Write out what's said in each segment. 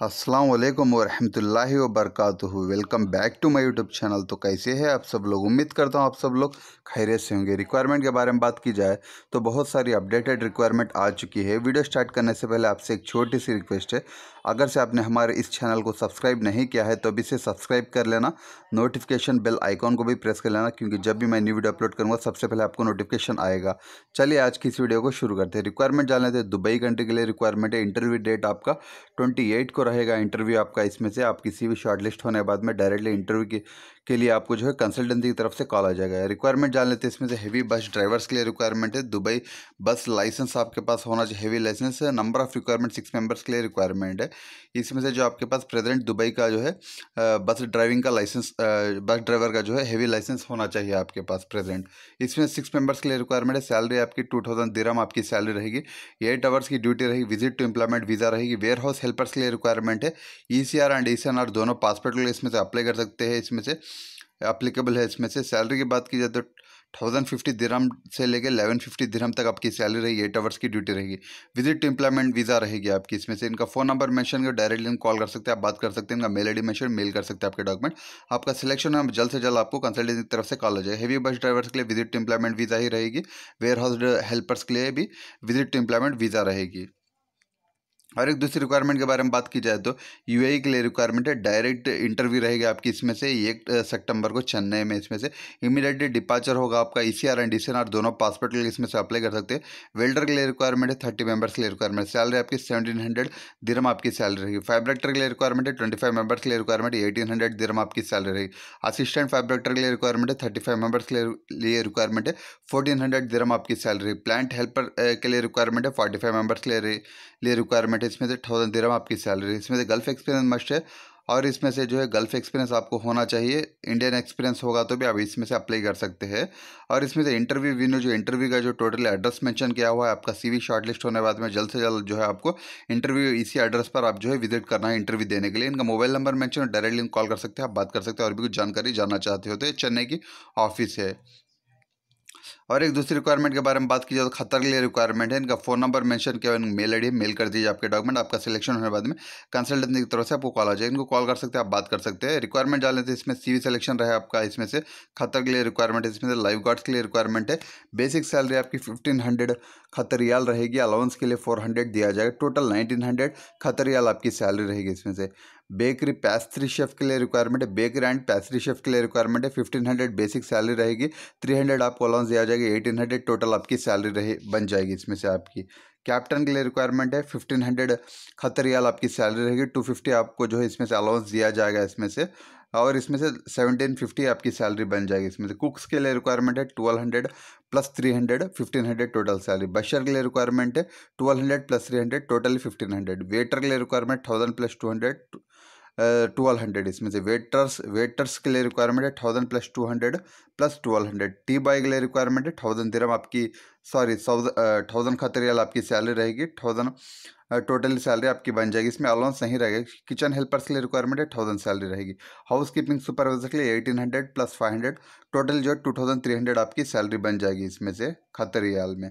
असलम वरहमल वर्क welcome back to my YouTube channel तो कैसे है आप सब लोग उम्मीद करता हूँ आप सब लोग खैरियत से होंगे रिक्वायरमेंट के बारे में बात की जाए तो बहुत सारी अपडेटेड रिक्वायरमेंट आ चुकी है वीडियो स्टार्ट करने से पहले आपसे एक छोटी सी रिक्वेस्ट है अगर से आपने हमारे इस चैनल को सब्सक्राइब नहीं किया है तो अभी से सब्सक्राइब कर लेना नोटिफिकेशन बेल आइकॉन को भी प्रेस कर लेना क्योंकि जब भी मैं न्यू वीडियो अपलोड करूँगा सबसे पहले आपको नोटिफिकेशन आएगा चलिए आज की इस वीडियो को शुरू करते हैं रिक्वायरमेंट जान लेते दुबई कंट्री के लिए रिक्वायरमेंट है इंटरव्यू डेट आपका ट्वेंटी को रहेगा इंटरव्यू आपका इसमें से आप किसी भी शॉर्टलिस्ट होने के बाद में डायरेक्टली इंटरव्यू की के लिए आपको जो है कंसल्टेंसी की तरफ से कॉल आ जाएगा रिक्वायरमेंट जान लेते हैं इसमें से हैवी बस ड्राइवर्स के लिए रिक्वायरमेंट है दुबई बस लाइसेंस आपके पास होना चाहिए heavy licence number of requirement six members के लिए रिक्वायरमेंट है इसमें से जो आपके पास प्रेजेंट दुबई का जो है बस ड्राइविंग का लाइसेंस बस ड्राइवर का जो है हेवी लाइसेंस होना चाहिए आपके पास प्रेजेंट इसमें सिक्स मेंबर्स के लिए रिक्वायरमेंट है सैलरी आपकी टू थाउजेंड दिरम आपकी सैलरी रहेगी एट आवर्स की ड्यूटी रहेगी विजिट टू एम्प्लॉयमेंट वीज़ा रहेगी वेयर हाउस हेल्पर्स के लिए रिक्वायरमेंट है E C R and E C N R दोनों पासपोर्ट के लिए इसमें से अप्लाई कर सकते हैं इसमें से अप्लीकेबल है इसमें से सैलरी की बात की जाए तो थाउजेंड फिफ्टी दिरम से लेकर एलेवन फिफ्टी दिरम तक आपकी सैलरी रहेगी एट आवर्स की ड्यूटी रहेगी विजिट टू वीज़ा रहेगी आपकी इसमें से इनका फ़ोन नंबर मेंशन कर डायरेक्टली इन कॉल कर सकते हैं आप बात कर सकते हैं इनका mail I D mention mail कर सकते हैं आपके डॉक्यूमेंट आपका सिलेक्शन है जल्द से जल्द आपको कंसल्टेंसी की तरफ से कॉल हो जाए हैवी बस ड्राइवर्स के लिए विजिट टू वीज़ा ही रहेगी वेयर हाउस हेल्पर्स के लिए भी विजिट टू वीज़ा रहेगी और एक दूसरी रिक्वायरमेंट के बारे में बात की जाए तो यूएई के लिए रिक्वायरमेंट है डायरेक्ट इंटरव्यू रहेगा आपकी इसमें से एक सितंबर को चेन्नई में इसमें से इमीडिएटली डिपार्चर होगा आपका E C R and D दोनों पासपोर्ट के लिए इसमें से अप्लाई कर सकते हैं वेल्डर के लिए रिक्वायरमेंट है थर्टी मेंबर्स के लिए रिक्वायरमेंट सैलरी आपकी सेवेंटीन हंड्रेड दिरम आपकी सैलरी रहेगी फैब्रेक्टर के लिए रिक्वायरमेंट है ट्वेंटी फाइव मेंबर्स के लिए रिक्वायरमेंट एटीन हंड्रेड आपकी सैलरी रहेगी असिस्टेंट फैब्रेक्टर के लिए रिक्वायरमेंट है थर्टी फाइव मेंबर्स के लिए रिक्वायरमेंट है फोर्टीन हंड्रेड दिरम आपकी सैलरी प्लांट हेल्पर के लिए रिक्वायरमेंट है फोर्टी फाइव मेंबर्स के लिए रिक्वायरमेंट पेमेंट इसमें से थाउजेंड दिरम आपकी सैलरी इसमें से गल्फ एक्सपीरियंस मस्ट है और इसमें से जो है गल्फ एक्सपीरियंस आपको होना चाहिए इंडियन एक्सपीरियंस होगा तो भी आप इसमें से अप्लाई कर सकते हैं और इसमें से इंटरव्यू विनो जो इंटरव्यू का जो टोटल एड्रेस मेंशन किया हुआ है आपका सीवी शॉर्टलिस्ट होने के बाद में जल्द से जल्द जो है आपको इंटरव्यू इसी एड्रेस पर आप जो है विजिट करना है इंटरव्यू देने के लिए इनका mobile number mention directly call कर सकते हैं आप बात कर सकते हैं और भी कुछ जानकारी जानना चाहते हो तो चेन्नई की ऑफिस है और एक दूसरी रिक्वायरमेंट के बारे में बात की जाए तो खतर के लिए रिक्वायरमेंट है इनका फोन नंबर मेंशन किया इनको मेल आई मेल कर दीजिए आपके डॉक्यूमेंट आपका सिलेक्शन होने के बाद में कंसल्टेंट की तरफ से आपको कॉल आ जाए इनको कॉल कर सकते हैं आप बात कर सकते हैं रिक्वायरमेंट जान लेते हैं इसमें सी सिलेक्शन रहे आपका इसमें से खतर के लिए रिक्वायरमेंट है इसमें से लाइफ गार्ड्स के लिए रिक्वायरमेंट है बेसिक सैलरी आपकी फिफ्टीन हंड्रेड खतरियाल रहेगी अलाउंस के लिए फोर हंड्रेड दिया जाएगा टोटल नाइनटीन हंड्रेड खतरियाल आपकी सैलरी रहेगी इसमें से बेकरी पैस्त्री शेफ़ के लिए रिक्वायरमेंट है बेकरी एंड पैस्त्री शेफ़ के लिए रिक्वायरमेंट है फिफ्टीन हंड्रेड बेसिक सैलरी रहेगी थ्री हंड्रेड आपको अलाउंस दिया जाएगा एटीन हंड्रेड टोटल आपकी सैलरी रहे बन जाएगी इसमें से आपकी कैप्टन के लिए रिक्वायरमेंट है फिफ्टीन हंड्रेड खतरियाल आपकी सैलरी रहेगी टू फिफ्टी आपको जो है इसमें से अलाउंस दिया जाएगा इसमें से और इसमें से सेवनटीन फिफ्टी आपकी सैलरी बन जाएगी इसमें से कुक्स के लिए रिक्वायरमेंट है twelve hundred plus three hundred fifteen hundred total salary बशर के लिए रिक्वायरमेंट है twelve hundred plus three hundred totally fifteen hundred waiter के लिए requirement thousand plus two hundred twelve hundred इसमें से वेटर्स वेटर्स के लिए रिक्वायरमेंट है thousand plus two hundred plus twelve hundred tea boy के लिए रिक्वायरमेंट है थाउजेंड दिरम आपकी सॉरी थाउजेंड खतरियाल आपकी सैलरी रहेगी थाउजेंड टोटल सैलरी आपकी बन जाएगी इसमें अलाउंस नहीं रहेगा किचन हेल्पर्स के लिए रिक्वायरमेंट है थाउजेंड सैलरी रहेगी हाउस कीपिंग सुपरवाइजर के लिए eighteen hundred plus five hundred total जो है टू थाउजेंड थ्री हंड्रेड आपकी सैलरी बन जाएगी इसमें से खतरियाल में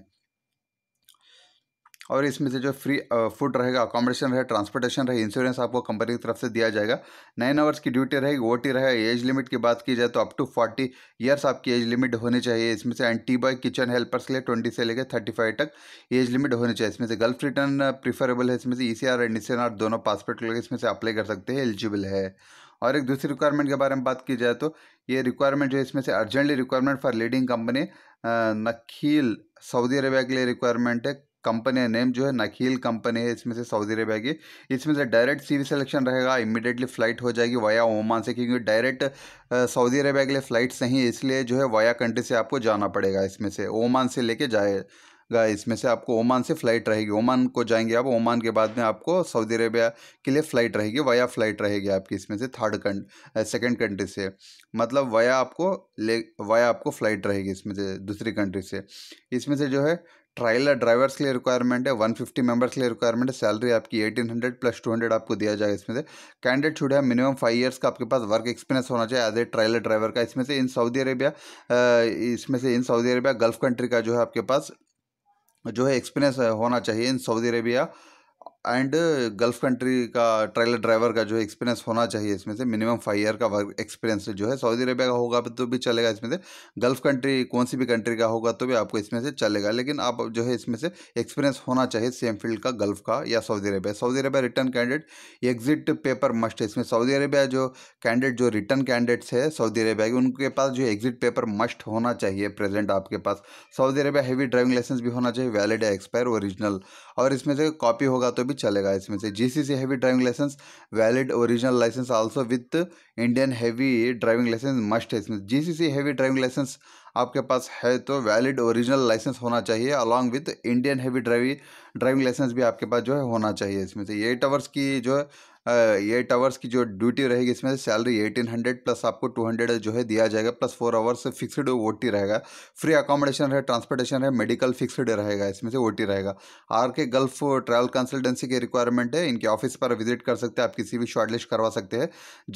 और इसमें से जो फ्री फूड रहेगा अकोमोडेशन रहे ट्रांसपोर्टेशन रहे इंश्योरेंस आपको कंपनी की तरफ से दिया जाएगा नाइन आवर्स की ड्यूटी रहेगी वो टी रहेगा एज लिमिट की बात की जाए तो अप टू फोर्टी ईयर्स आपकी एज लिमिट होनी चाहिए इसमें से एंटी बॉय किचन हेल्पर्स के लिए ट्वेंटी से लेकर थर्टी फाइव तक एज लिमिट होनी चाहिए इसमें से गर्ल्फ रिटर्न प्रीफरेबल है इसमें से E C R and N R दोनों पासपोर्ट लगे इसमें से अप्लाई कर सकते हैं एलिजिबल है और एक दूसरी रिक्वायरमेंट के बारे में बात की जाए तो ये रिक्वायरमेंट जो है इसमें से urgently requirement for leading company Nakheel Saudi Arabia के लिए रिक्वायरमेंट है कंपनी नेम जो है नखील कंपनी है इसमें से सऊदी अरेबिया की इसमें से डायरेक्ट सी सिलेक्शन रहेगा इमीडिएटली फ़्लाइट हो जाएगी वाया ओमान से क्योंकि डायरेक्ट सऊदी अरेबिया के लिए फ़्लाइट्स नहीं इसलिए जो है वाया कंट्री से आपको जाना पड़ेगा इसमें से ओमान से लेके जाए जाएगा इसमें से आपको ओमान से फ़्लाइट रहेगी ओमान को जाएंगे आप ओमान के बाद में आपको सऊदी अरेबिया के लिए फ़्लाइट रहेगी वाया फ़्लाइट रहेगी आपकी इसमें से थर्ड कंट सेकेंड कंट्री से मतलब वाया आपको ले वाया आपको फ़्लाइट रहेगी इसमें से दूसरी कंट्री से इसमें से जो है ट्रायल ड्राइवर्स के लिए रिक्वायरमेंट है वन फिफ्टी मेम्बर्स के लिए रिक्वायरमेंट है सैलरी आपकी eighteen hundred plus two hundred आपको दिया जाएगा इसमें से कैंडिडेट शुड है मिनिमम फाइव इयर्स का आपके पास वर्क एक्सपीरियंस होना चाहिए एज ए ट्रायल ड्राइवर का इसमें से इन सऊदी अरेबिया इसमें से in Saudi Arabia gulf country का जो है आपके पास जो है एक्सपीरियंस होना चाहिए in Saudi Arabia and gulf country का ट्रेलर ड्राइवर का जो एक्सपीरियंस होना चाहिए इसमें से मिनिमम फाइव ईयर का वर्क एक्सपीरियंस जो है सऊदी अरेबिया का होगा तो भी चलेगा इसमें से गल्फ कंट्री कौन सी भी कंट्री का होगा तो भी आपको इसमें से चलेगा लेकिन आप जो है इसमें से एक्सपीरियंस होना चाहिए सेम फील्ड का गल्फ का या Saudi Arabia Saudi Arabia return candidate exit paper must है इसमें सऊदी अरेबिया जो कैंडिडेट जो रिटर्न कैंडिडेट्स है सऊदी अरेबिया के उनके पास जो एग्जिट पेपर मस्ट होना चाहिए प्रेजेंट आपके पास Saudi Arabia heavy driving licence भी होना चाहिए वैलिड या एक्सपायर ओरिजिनल और इसमें से कॉपी होगा तो भी भी चलेगा इसमें से GCC heavy driving licence valid original licence also with Indian heavy driving licence must है इसमें जीसीसी हैवी ड्राइविंग लाइसेंस आपके पास है तो वैलिड ओरिजिनल लाइसेंस होना चाहिए along with Indian heavy driving driving licence भी आपके पास जो है होना चाहिए इसमें से एट आवर्स की जो है एट आवर्स की जो ड्यूटी रहेगी इसमें सैलरी एटीन हंड्रेड प्लस आपको टू हंड्रेड जो है दिया जाएगा plus four hours fixed O T रहेगा फ्री अकोमोडेशन है ट्रांसपोर्टेशन है मेडिकल फिक्सड रहेगा इसमें से ओ टी रहेगा R K gulf travel consultancy की रिक्वायरमेंट है इनके ऑफिस पर विजिट कर सकते हैं आप किसी भी शॉर्टलिस्ट करवा सकते हैं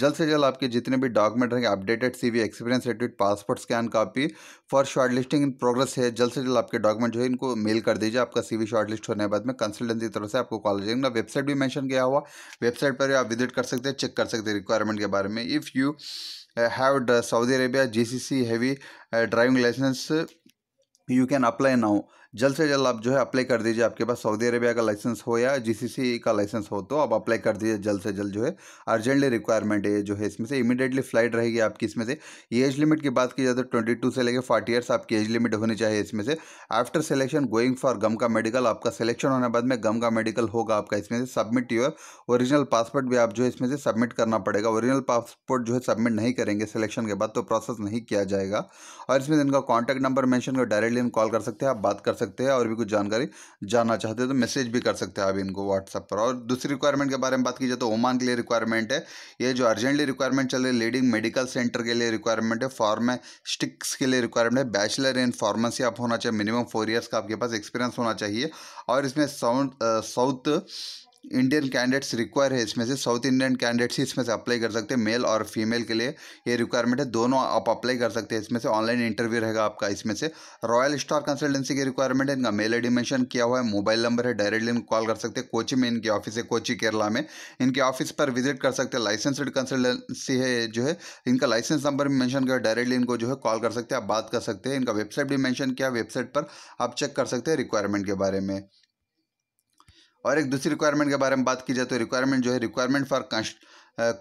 जल्द से जल्द आपके जितने भी डॉक्यूमेंट रहेंगे updated C V experience certificate passport scan copy for shortlisting in progress है जल्द से जल्द आपके डॉक्यूमेंट जो है इनको मेल कर दीजिए आपका सी वी शॉर्टलिस्ट होने के बाद में कंसल्टेंसी की तरफ से आपको कॉल आ जाएगा वेबसाइट भी मैंशन किया हुआ वेबसाइट वेबसाइट पर आप विजिट कर सकते हैं चेक कर सकते हैं रिक्वायरमेंट के बारे में if you have Saudi Arabia G C C heavy driving licence you can apply now जल्द से जल्द आप जो है अप्लाई कर दीजिए आपके पास सऊदी अरेबिया का लाइसेंस हो या जीसीसी का लाइसेंस हो तो आप अप्लाई कर दीजिए जल्द से जल्द जो है अर्जेंटली रिक्वायरमेंट है ये जो है इसमें से इमीडिएटली फ्लाइट रहेगी आपकी इसमें से एज लिमिट की बात की जाए तो ट्वेंटी टू से लेकर फोर्टी ईयर्स आपकी एज लिमिट होनी चाहिए इसमें से आफ्टर सिलेक्शन गोइंग फॉर गम का मेडिकल आपका सिलेक्शन होने बाद में गम का मेडिकल होगा आपका इसमें से सबमिट यूर ओरिजिनल पासपोर्ट भी आप जो है इसमें से सबमिट करना पड़ेगा ओरिजिनल पासपोर्ट जो है सबमिट नहीं करेंगे सिलेक्शन के बाद तो प्रोसेस नहीं किया जाएगा और इसमें इनका कॉन्टैक्ट नंबर मैंशन कर डायरेक्टली इन कॉल कर सकते हैं आप बात कर सकते सकते हैं और भी कुछ जानकारी जानना चाहते हैं तो मैसेज भी कर सकते हैं आप इनको व्हाट्सअप पर और दूसरी रिक्वायरमेंट के बारे में बात की जाए तो ओमान के लिए रिक्वायरमेंट है ये जो अर्जेंटली रिक्वायरमेंट चल रही है लीडिंग मेडिकल सेंटर के लिए रिक्वायरमेंट है फार्मेस्टिक्स के लिए रिक्वायरमेंट है बैचलर इन फार्मेसी आप होना चाहिए मिनिमम फोर ईयर्स का आपके पास एक्सपीरियंस होना चाहिए और इसमें साउथ इंडियन कैंडिडेट्स रिक्वायर है इसमें से साउथ इंडियन कैंडिडेट्स ही इसमें से अप्लाई कर सकते हैं मेल और फीमेल के लिए ये रिक्वायरमेंट है दोनों आप अप्लाई कर सकते हैं इसमें से ऑनलाइन इंटरव्यू रहेगा आपका इसमें से रॉयल स्टार कंसल्टेंसी की रिक्वायरमेंट है इनका मेल आई मेंशन किया हुआ है मोबाइल नंबर है डायरेक्टली इनको कॉल कर सकते हैं कोची में इनकी ऑफिस है कोची केरला में इनके ऑफिस पर विजिट कर सकते हैं लाइसेंसड कंसल्टेंसी है जो है इनका लाइसेंस नंबर भी मैंशन किया डायरेक्टली इनको जो है कॉल कर सकते हैं आप बात कर सकते हैं इनका वेबसाइट भी मैंशन किया वेबसाइट पर आप चेक कर सकते हैं रिक्वायरमेंट के बारे में और एक दूसरी रिक्वायरमेंट के बारे में बात की जाए तो रिक्वायरमेंट जो है रिक्वायरमेंट फॉर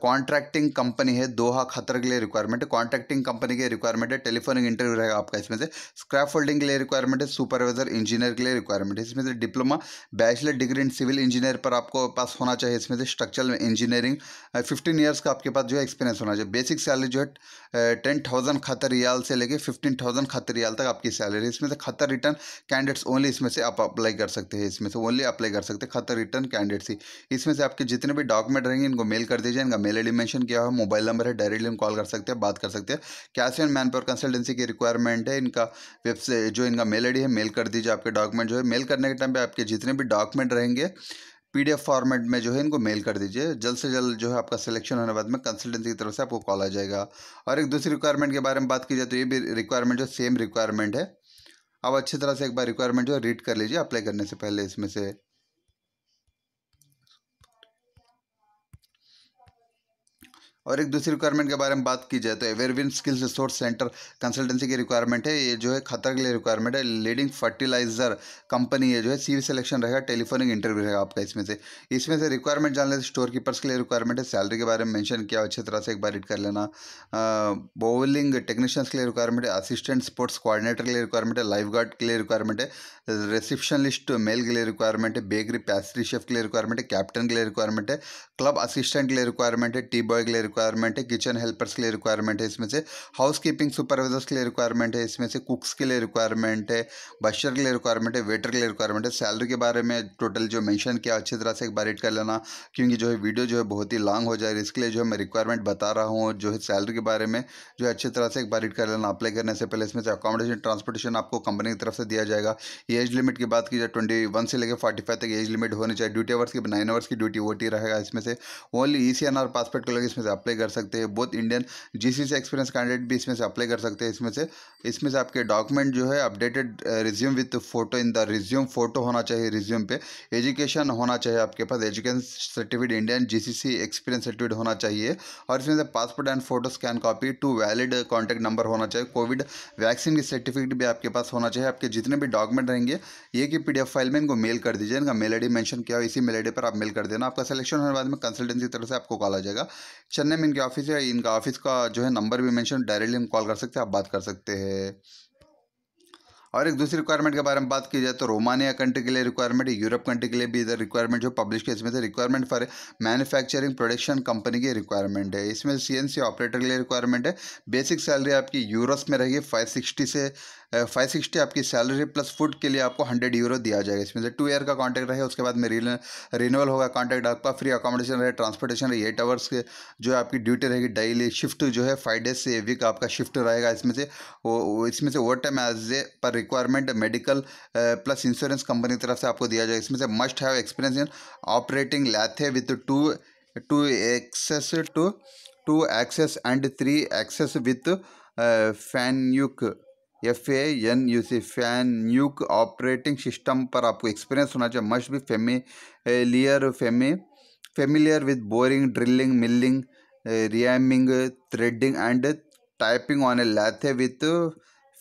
कॉन्ट्रैक्टिंग कंपनी है दोहा खतर के लिए रिक्वायरमेंट है कॉन्ट्रैक्टिंग कंपनी के रिक्वायरमेंट है टेलीफोनिक इंटरव्यू रहेगा आपका इसमें से स्क्रैप फोल्डिंग के लिए रिक्वायरमेंट है सुपरवाइजर इंजीनियर के लिए रिक्वायरमेंट है इसमें से diploma bachelor degree in civil engineer पर आपको पास होना चाहिए इसमें से स्ट्रक्चर इंजीनियरिंग फिफ्टीन ईयर्स का आपके पास जो है एक्सपीरियंस होना चाहिए बेसिक सैलरी जो है टेन थाउजेंड खतर रियाल से लेके फिफ्टीन थाउजेंड खतर रियाल तक आपकी सैलरी इसमें से खतर रिटर्न कैंडिडेट्स ओनली इसमें से आप अप्लाई कर सकते हैं इसमें से ओनली अप्लाई कर सकते हैं खतर रिटर्न कैंडिडेट्स ही इसमें से आपके जितने भी डॉक्यूमेंट रहेंगे इनको मेल कर दीजिए इनका मेल आई मेंशन किया हुआ मोबाइल नंबर है डायरेक्टली हम कॉल कर सकते हैं बात कर सकते हैं कैसे एंड मैन पावर कंसल्टेंसी की रिक्वायरमेंट है इनका वेबसाइट जो इनका मेल आई है मेल कर दीजिए आपके डॉक्यूमेंट जो है मेल करने के टाइम पर आपके जितने भी डॉक्यूमेंट रहेंगे पीडीएफ फॉर्मेट में जो है इनको मेल कर दीजिए जल्द से जल्द जो है आपका सिलेक्शन होने के बाद में कंसल्टेंसी की तरफ से आपको कॉल आ जाएगा और एक दूसरी रिक्वायरमेंट के बारे में बात की जाए तो ये भी रिक्वायरमेंट जो सेम रिक्वायरमेंट है आप अच्छी तरह से एक बार रिक्वायरमेंट जो है रीड कर लीजिए अप्लाई करने से पहले इसमें से और एक दूसरी रिक्वायरमेंट के बारे में बात की जाए तो Everwin skills resource centre consultancy की रिक्वायरमेंट है ये जो है खतर के लिए रिक्वायरमेंट है लीडिंग फर्टिलाइजर कंपनी है जो है सी सिलेक्शन रहेगा टेलीफोनिक इंटरव्यू रहेगा आपका इसमें से इसमें से रिक्वायरमेंट जान लेते स्टोर कीपर्स के लिए रिक्वायरमेंट है सैलरी के बारे में मैंशन किया अच्छी तरह से एक बार रीड कर लेना बोलिंग टेक्नीशियंस के लिए रिक्वायरमेंट है असिस्टेंट स्पोर्ट्स कोऑर्डिनेटर के लिए रिक्वायरमेंट है लाइफ गार्ड के लिए रिक्वायरमेंट है रिसेप्शन लिस्ट मेल के लिए रिक्वायरमेंट है बेकरी पैसरी शेफ के लिए रिक्वायरमेंट है कैप्टन के लिए रिक्वायरमेंट है क्लब असिस्टेंट के लिए रिक्वायरमेंट है टी बॉय के लिए रिक्वायरमेंट है किचन हेल्पर्स के लिए रिक्वायरमेंट है इसमें से हाउस कीपिंग सुपरवाइजर्स के लिए रिक्वायरमेंट है इसमें से कुक्स के लिए रिक्वायरमेंट है बशर के लिए रिक्वायरमेंट है वेटर के लिए रिक्वायरमेंट है सैलरी के बारे में टोटल जो मैंशन किया अच्छी तरह से एक बार एड कर लेना क्योंकि जो है वीडियो जो है बहुत ही लॉन्ग हो जाए इसके लिए जो है मैं रिक्वायरमेंट बता रहा हूँ जो है सैलरी के बारे में जो है अच्छी तरह से एक बार एड कर लेना अप्लाई करने से पहले इसमें से अकोमोडेशन ट्रांसपोर्टेशन आपको कंपनी की तरफ से दिया जाएगा ये एज लिमिट की बात की जाए ट्वेंटी वन से लेकर फोर्टी फाइव तक एज लिमिट होनी चाहिए ड्यूटी आवर्स की नाइन आवर्स की ड्यूटी ओटी रहेगा इसमें से only E C N R passport के लोग इसमें से अप्लाई कर सकते हैं both Indian G C C experience candidate भी इसमें से अप्लाई कर सकते हैं इसमें से इसमें से आपके डॉक्यूमेंट जो है updated resume with photo in the resume photo होना चाहिए रिज्यूम पे एजुकेशन होना चाहिए आपके पास education certificate Indian C experience certificate होना चाहिए और इसमें से passport and photo scan copy to valid contact number होना चाहिए कोविड वैक्सीन की सर्टिफिकेट भी आपके पास होना चाहिए आपके जितने भी डॉक्यूमेंट रहेंगे करेंगे ये कि पी फाइल में इनको मेल कर दीजिए इनका मेल आई मेंशन किया इसी मेल आई पर आप मेल कर देना आपका सिलेक्शन होने बाद में कंसल्टेंसी की तरफ से आपको कॉल आ जाएगा चेन्नई में इनके ऑफिस है इनका ऑफिस का जो है नंबर भी मैंशन डायरेक्टली हम कॉल कर सकते हैं आप बात कर सकते हैं और एक दूसरी रिक्वायरमेंट के बारे में बात की जाए तो रोमानिया कंट्री के लिए रिक्वायरमेंट यूरोप कंट्री के लिए भी इधर रिक्वायरमेंट जो पब्लिश किया इसमें से requirement for manufacturing production company की रिक्वायरमेंट है इसमें सीएनसी ऑपरेटर के लिए रिक्वायरमेंट है बेसिक सैलरी आपकी यूरोस में रहेगी फाइव से फाइव सिक्सटी आपकी सैलरी प्लस फूड के लिए आपको हंड्रेड यूरो दिया जाएगा इसमें से टू ईयर का कॉन्ट्रैक्ट रहे उसके बाद में रिन्यूअल होगा कॉन्ट्रैक्ट आपका फ्री अकोमोडेशन रहे ट्रांसपोर्टेशन रहे एट आवर्स के जो आपकी ड्यूटी रहेगी डेली शिफ्ट जो है फाइव डेज से वीक आपका शिफ्ट रहेगा इसमें से वो इसमें से over time as a per requirement medical plus insurance company की तरफ से आपको दिया जाएगा इसमें से must have experience in operating lathe with two two axis two two axis and three axis with Fanuc F A N U C Fanuc operating system पर आपको एक्सपीरियंस होना चाहिए must be familiar familiar familiar with boring drilling milling reaming threading and typing on a lathe with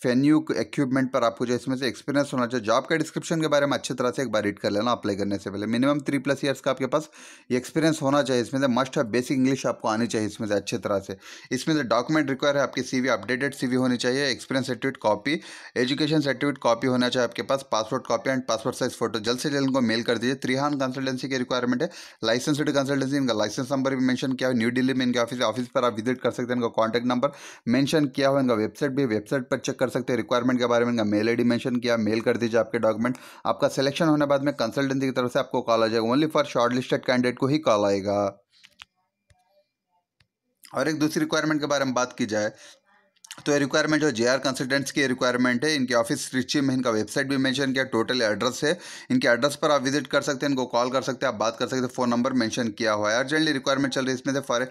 Fanuc equipment पर आपको जो इसमें से experience होना चाहिए जॉब का डिस्क्रिप्शन के बारे में अच्छी तरह से एक बार रीड कर लेना अप्लाई करने से पहले मिनिमम थ्री प्लस ईयर्स का आपके पास ये एक्सपीरियंस होना चाहिए इसमें से मस्ट है बेसिक इंग्लिश आपको आनी चाहिए इसमें से अच्छी तरह से इसमें से डॉक्यूमेंट रिक्वायर है आपकी सीवी अपडेटेड सी होनी चाहिए experience certificate copy education certificate copy होना चाहिए आपके पास passport copy and passport size photo जल्द से जल्द इनको मेल कर दीजिए त्रिहान कंसल्टेंसी की रिक्वायरमेंट है लाइसेंसड कंसल्टेंसी इनका लाइसेंस नंबर भी मैंशन किया है न्यू दिल्ली में इनके ऑफिस ऑफिस पर आप विजिट कर सकते हैं इनका कॉन्टैक्ट नंबर मैंशन किया हुआ इनका वेबसाइट भी वेबसाइट पर चेक कर सकते हैं रिक्वायरमेंट के बारे में इनका मेल आई मेंशन किया मेल कर दीजिए आपके डॉक्यूमेंट आपका सिलेक्शन होने बाद में कंसल्टेंसी की तरफ से आपको कॉल आ जाएगा only for shortlisted candidate को ही कॉल आएगा और एक दूसरी रिक्वायरमेंट के बारे में बात की जाए तो ये रिक्वायरमेंट जो जे आर कंसल्टेंट्स की रिक्वायरमेंट है इनके ऑफिस रिची में इनका वेबसाइट भी मेंशन किया टोटल एड्रेस है इनके एड्रेस पर आप विजिट कर सकते हैं इनको कॉल कर सकते हैं आप बात कर सकते हैं फ़ोन नंबर मेंशन किया हुआ है अर्जेंटली रिक्वायरमेंट चल रही है इसमें से फॉर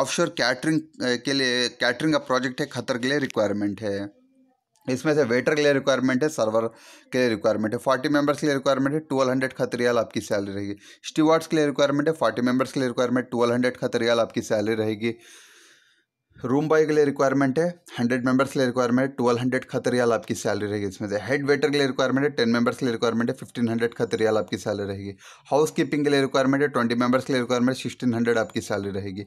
ऑफ कैटरिंग के लिए कैटरिंग का प्रोजेक्ट है खतर के लिए रिक्वायरमेंट है इसमें से वेटर के लिए रिक्वायरमेंट है सर्वर के लिए रिक्वायरमेंट है फोर्टी मेंबर्स के लिए रिक्वायरमेंट है ट्वेल्व हंड्रेड खतरियाल आपकी सैलरी रहेगी स्टीवर्ड्स के लिए रिक्वायरमेंट है फोर्टी मेंबर्स के लिए रिक्वायरमेंट ट्वेल्व हंड्रेड खतरियाल आपकी सैलरी रहेगी रूम बॉय के लिए रिक्वायरमेंट है हंड्रेड मेंबर्स के लिए रिक्वायरमेंट है ट्वेल्व हंड्रेड खतरियाल आपकी सैलरी रहेगी इसमें से हेड वेटर के लिए रिक्वायरमेंट है टेन मेंबर्स के लिए रिक्वायरमेंट है फिफ्टीन हंड्रेड खतरियाल आपकी सैलरी रहेगी हाउस कीपिंग के लिए रिक्वायरमेंट है ट्वेंटी मेंबर्स के लिए रिक्वायरमेंट सिक्सटीन हंड्रेड आपकी सैलरी रहेगी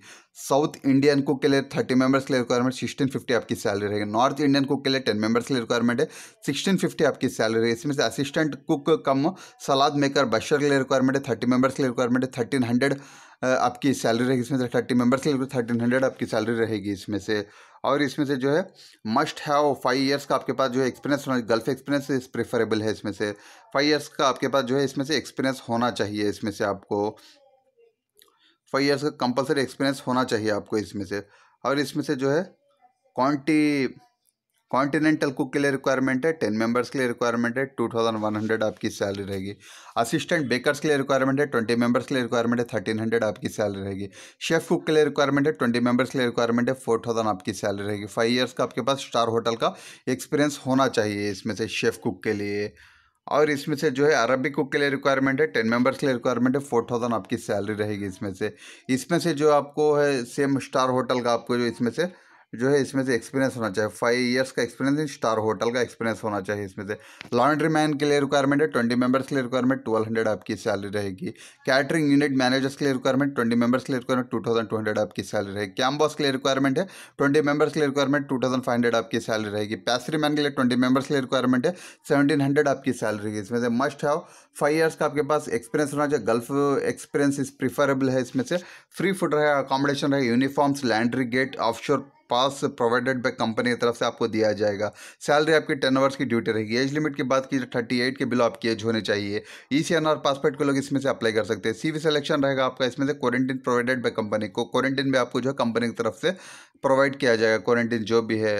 साउथ इंडियन कुक के लिए थर्टी मेंबर्स के लिए रिक्वायरमेंट सिक्सटीन फिफ्टी आपकी सैलरी रहेगी नॉर्थ इंडियन कुक के लिए टेन मेंबर्स के लिए रिक्वायरमेंट है सिक्सटीन फिफ्टी आपकी सैलरी रहेगी इसमें से assistant cook cum salad maker बशर के लिए रिक्वायरमेंट है थर्टी मेंबर्स के लिए रिक्वायरमेंट है थर्टीन हंड्रेड आपकी सैलरी रहेगी इसमें से थर्टी मेंबर्स के लिए थर्टीन हंड्रेड आपकी सैलरी रहेगी इसमें से और इसमें से जो है मस्ट हैव फाइव इयर्स का आपके पास जो है एक्सपीरियंस होना गल्फ एक्सपीरियंस इस प्रेफरेबल है इसमें से फाइव इयर्स का आपके पास जो है इसमें से एक्सपीरियंस होना चाहिए इसमें से आपको फाइव इयर्स का कंपलसरी एक्सपीरियंस होना चाहिए आपको इसमें से और इसमें से जो है क्वान्टी कॉन्टिनेंटल कुक के लिए रिक्वायरमेंट है टेन मेंबर्स के लिए रिक्वायरमेंट है टू थाउजेंड वन हंड्रेड आपकी सैलरी रहेगी असिस्टेंट बेकर्स के लिए रिक्वायरमेंट है ट्वेंटी मेंबर्स के लिए रिक्वायरमेंट है थर्टीन हंड्रेड आपकी सैलरी रहेगी शेफ कुक के लिए रिक्वायरमेंट है ट्वेंटी मेंबर्स के लिए रिक्वायरमेंट है फोर थाउजेंड आपकी सैलरी रहेगी फाइव ईयर्स का आपके पास स्टार होटल का एक्सपीरियंस होना चाहिए इसमें से शेफ कुक के लिए और इसमें से जो है अरबी कुक के लिए रिक्वायरमेंट है टेन मेंबर्स के लिए रिक्वायरमेंट है फोर थाउजेंड आपकी सैलरी रहेगी इसमें से इसमें से जो आपको है सेम स्टार होटल का आपको जो इसमें से जो है इसमें से एक्सपीरियंस होना चाहिए फाइव ईयर्स का एक्सपीरियंस इन स्टार होटल का एक्सपीरियंस होना चाहिए इसमें से लॉन्ड्री मैन के लिए रिक्वायरमेंट है ट्वेंटी मेंबर्स के लिए रिक्वायरमेंट ट्वेल्व हंड्रेड आपकी सैलरी रहेगी कैटरिंग यूनिट मैनेजर्स के लिए रिक्वायरमेंट ट्वेंटी मेंबर्स के लिए requirement two thousand two hundred आपकी सैलरी रहेगी कैम्बॉस के लिए रिक्वायरमेंट है ट्वेंटी मेंबर्स के लिए requirement two thousand five hundred आपकी सैलरी रहेगी पैसरी मैन के लिए ट्वेंटी मेंबर्स के लिए रिक्वायरमेंट है सेवेंटीन हंड्रेड आपकी सैलरी रहेगी इसमें से मस्ट हैव फाइव ईयर्स का आपके पास एक्सपीरियंस होना चाहिए गल्फ एक्सपीरियंस इज प्रिफरेबल है इसमें से फ्री फूड रहे अकोमोडेशन रहे uniforms laundry gate off pass provided by company की तरफ से आपको दिया जाएगा सैलरी आपकी टेन आवर्स की ड्यूटी रहेगी एज लिमिट की बात की थर्टी एट के बिलो आपकी एज होने चाहिए E C N R passport को लोग इसमें से अप्लाई कर सकते हैं सी वी सिलेक्शन रहेगा आपका इसमें से क्वारंटीन प्रोवाइडेड बाई कंपनी को क्वारंटीन में आपको जो है कंपनी की तरफ से प्रोवाइड किया जाएगा क्वारंटीन जो भी है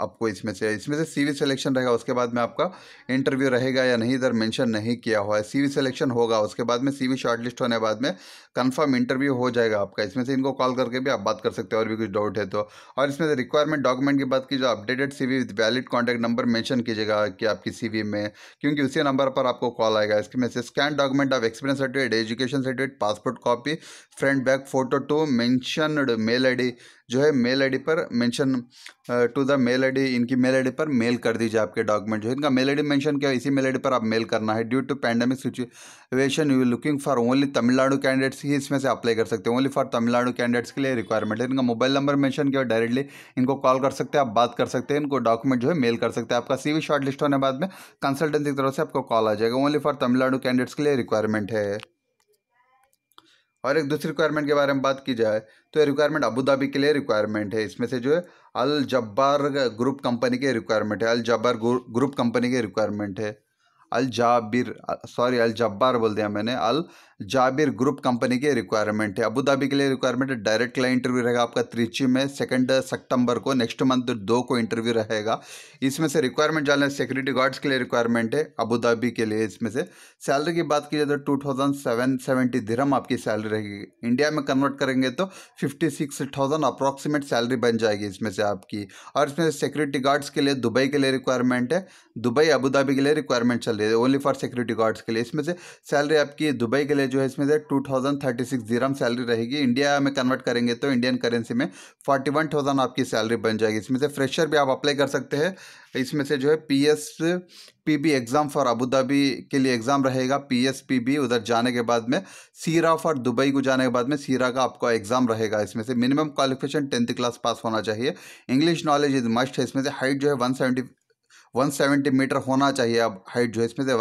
आपको इसमें से इसमें से सी वी सिलेक्शन रहेगा उसके बाद में आपका इंटरव्यू रहेगा या नहीं इधर मेंशन नहीं किया हुआ है सी वी सिलेक्शन होगा उसके बाद में सी वी शॉर्टलिस्ट होने बाद में कन्फर्म इंटरव्यू हो जाएगा आपका इसमें से इनको कॉल करके भी आप बात कर सकते हैं और भी कुछ डाउट है तो और इसमें रिक्वायरमेंट डॉक्यूमेंट की बात की जो updated CV with valid contact number mention कीजिएगा कि आपकी सीवी में क्योंकि उसी नंबर पर आपको कॉल आएगा इसके में से scan document of experience certificate education certificate passport copy front back photo to mentioned mail I जो है मेल आईडी पर mention to the mail ID इनकी मेल आईडी पर मेल कर दीजिए आपके डॉक्यूमेंट जो है इनका मेल आईडी मेंशन किया इसी मेल आईडी पर आप मेल करना है due to pandemic situation you looking for only Tamil Nadu candidates ही इसमें से अप्लाई कर सकते हैं ओनली फॉर तमिलनाडु कैंडिडेट्स के लिए रिक्वायरमेंट है इनका मोबाइल नंबर मैंशन किया डायरेक्टली इनको कॉल कर सकते हैं आप बात कर सकते हैं इनको डॉक्यूमेंट जो है मेल कर सकते हैं आपका सी शॉर्ट लिस्ट होने बाद में कंसल्टेंसी की तरफ से आपको कॉल आ जाएगा ओनली फॉर तमिलनाडु कैंडिडेट्स के लिए रिक्वायरमेंट है और एक दूसरी रिक्वायरमेंट के बारे में बात की जाए तो ये रिक्वायरमेंट अबू धाबी के लिए रिक्वायरमेंट है इसमें से जो है अल जब्बार ग्रुप कंपनी के रिक्वायरमेंट है अल जब्बार ग्रुप कंपनी के रिक्वायरमेंट है Al Jabir sorry Al Jabbar बोल दिया मैंने अल जाबिर ग्रुप कंपनी के रिक्वायरमेंट है अबू धाबी के लिए रिक्वायरमेंट है डायरेक्ट लाइन इंटरव्यू रहेगा आपका त्रिची में सेकंड सितंबर को नेक्स्ट मंथ दो को इंटरव्यू रहेगा इसमें से रिक्वायरमेंट जाना है सिक्योरिटी गार्ड्स के लिए रिक्वायरमेंट है अबू धाबी के लिए इसमें से सैलरी की बात की जाए तो टू थाउजेंड आपकी सैलरी रहेगी इंडिया में कन्वर्ट करेंगे तो फिफ्टी सिक्स थाउजेंड सैलरी बन जाएगी इसमें से आपकी और इसमें सिक्योरिटी गार्ड्स के लिए दुबई के लिए रिक्वायरमेंट है दुबई अबू धाबी के लिए रिक्वायरमेंट चल रही है ओनली फॉर सिक्योरिटी गार्ड्स के लिए इसमें से सैलरी आपकी दुबई के लिए पे जो है इसमें से two thousand thirty six dirham salary रहेगी इंडिया में कन्वर्ट करेंगे तो इंडियन करेंसी में फोर्टी वन थाउजेंड आपकी सैलरी बन जाएगी इसमें से फ्रेशर भी आप अप्लाई कर सकते हैं इसमें से जो है P S P B exam for Abu Dhabi के लिए एग्ज़ाम रहेगा पी एस पी बी उधर जाने के बाद में सीरा फॉर दुबई को जाने के बाद में सीरा का आपका एग्ज़ाम रहेगा इसमें से minimum qualification tenth class pass होना चाहिए इंग्लिश नॉलेज इज मस्ट है इसमें से हाइट जो है वन सेवेंटी 170 मीटर होना चाहिए अब हाइट जो है इसमें से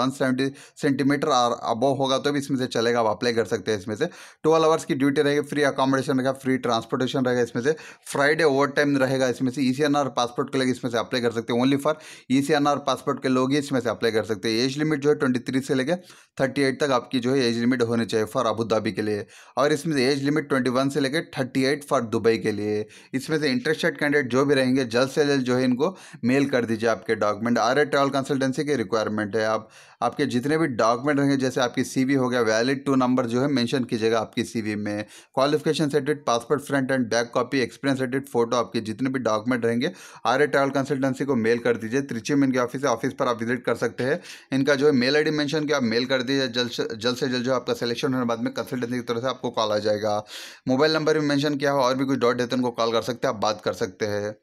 170 सेंटीमीटर और अबव होगा तो भी इसमें से चलेगा आप अप्लाई कर सकते हैं इसमें से ट्वेल्व आवर्स की ड्यूटी रहेगी फ्री अकोमोडेशन रहेगा फ्री ट्रांसपोर्टेशन रहेगा इसमें से फ्राइडे ओवर टाइम रहेगा इसमें से ई e पासपोर्ट के लिए इसमें से अप्लाई कर सकते हैं ओनली फॉर ई पासपोर्ट के लोग ही इसमें से अप्लाई कर सकते हैं एज लिमिट जो है ट्वेंटी से लेकर थर्टी तक आपकी जो है एज लिमिट होनी चाहिए फॉर अबूधाबी के लिए और इसमें से एज लिमिट ट्वेंटी से लेकर थर्टी फॉर दुबई के लिए इसमें से इंटरेस्टेड कैंडिडेट जो भी रहेंगे जल्द से जल्द जो है इनको मेल कर दीजिए आपके document document R travel consultancy के रिक्वायरमेंट है आप आपके जितने भी डॉक्यूमेंट रहेंगे जैसे आपकी सीवी हो गया वैलिड टू नंबर जो है मेंशन कीजिएगा आपकी सीवी में qualification certificate passport front and back copy experience certificate photo आपके जितने भी डॉक्यूमेंट रहेंगे आर ट्रैवल कंसल्टेंसी को मेल कर दीजिए त्रिची में इनके ऑफिस है ऑफिस पर आप विजिट कर सकते हैं इनका जो है मेल आई मेंशन किया आप मेल कर दीजिए जल्द से जल्द से जल्द जो आपका सिलेक्शन होने बाद में कंसल्टेंसी की तरफ से आपको कॉल आ जाएगा मोबाइल नंबर भी मैंशन किया हो और भी कुछ डॉट है तो उनको कॉल कर सकते हैं आप बात कर सकते हैं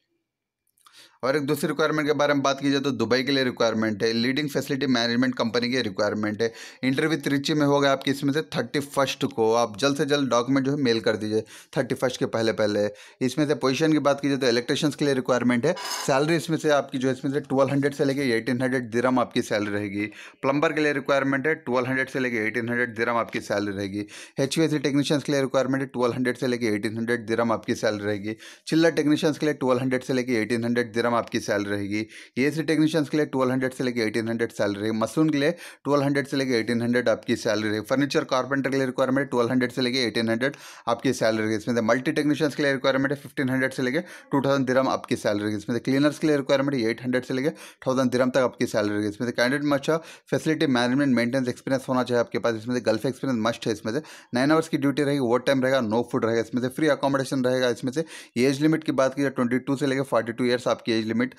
और एक दूसरी रिक्वायरमेंट के बारे में बात की जाए तो दुबई के लिए रिक्वायरमेंट है लीडिंग फैसिलिटी मैनेजमेंट कंपनी के रिक्वायरमेंट है इंटरव्यू त्रिची में होगा आपकी इसमें से थर्टी फर्स्ट को आप जल्द से जल्द डॉक्यूमेंट जो है मेल कर दीजिए थर्टी फर्स्ट के पहले पहले इसमें से पोजीशन की बात की जाए तो इलेक्ट्रिशियंस के लिए रिक्वायरमेंट है सैलरी इसमें से आपकी जो है इसमें से ट्वेल्व हंड्रेड से लेकर एटीन हंड्रेड दिरम आपकी सैलरी रहेगी प्लम्बर के लिए रिक्वायरमेंट है ट्वेल्व हंड्रेड से लेकर एटीन हंड्रेड दिरम आपकी सैलरी रहेगी एच वी टेक्नीशियंस के लिए रिक्वायरमेंट है ट्वेल्व हंड्रेड से लेकर एटीन हंड्रेड दिरम आपकी सैलरी रहेगी चिल्लर टेक्नीशियंस के लिए ट्वेल्व हंड्रेड से लेकर एटीन हंड्रेड दिरम मैडम आपकी सैलरी रहेगी एसी सी टेक्नीशियंस के लिए ट्वेल्व हंड्रेड से लेकर एटीन हंड्रेड सैलरी है मसून के लिए ट्वेल्व हंड्रेड से लेकर एटीन हंड्रेड आपकी सैलरी है फर्नीचर कारपेंटर के लिए रिक्वायरमेंट ट्वेल्व हंड्रेड से लेके एटीन हंड्रेड आपकी सैलरी है इसमें मल्टी टेक्नीशियंस के लिए रिक्वायरमेंट है फिफ्टीन हंड्रेड से लेकर टू थाउजेंड दिरम आपकी सैलरी है इसमें क्लीनर्स के लिए रिक्वायरमेंट है एट हंड्रेड से लेकर थाउजेंड दिरम तक आपकी सैलरी है इसमें कैंडिडेट में अच्छा फैसिलिटी मैनेजमेंट मेंटेनेंस एक्सपीरियंस होना चाहिए आपके पास इसमें गल्फ एक्सपीरियंस मस्ट है इसमें से नाइन आवर्स की ड्यूटी रहेगी ओवर टाइम रहेगा नो फूड रहेगा इसमें से फ्री अकोमोडेशन रहेगा इसमें से एज लिमिट की बात की जाए ट्वेंटी से लेकर फोर्टी ईयर्स आपकी एज लिमिट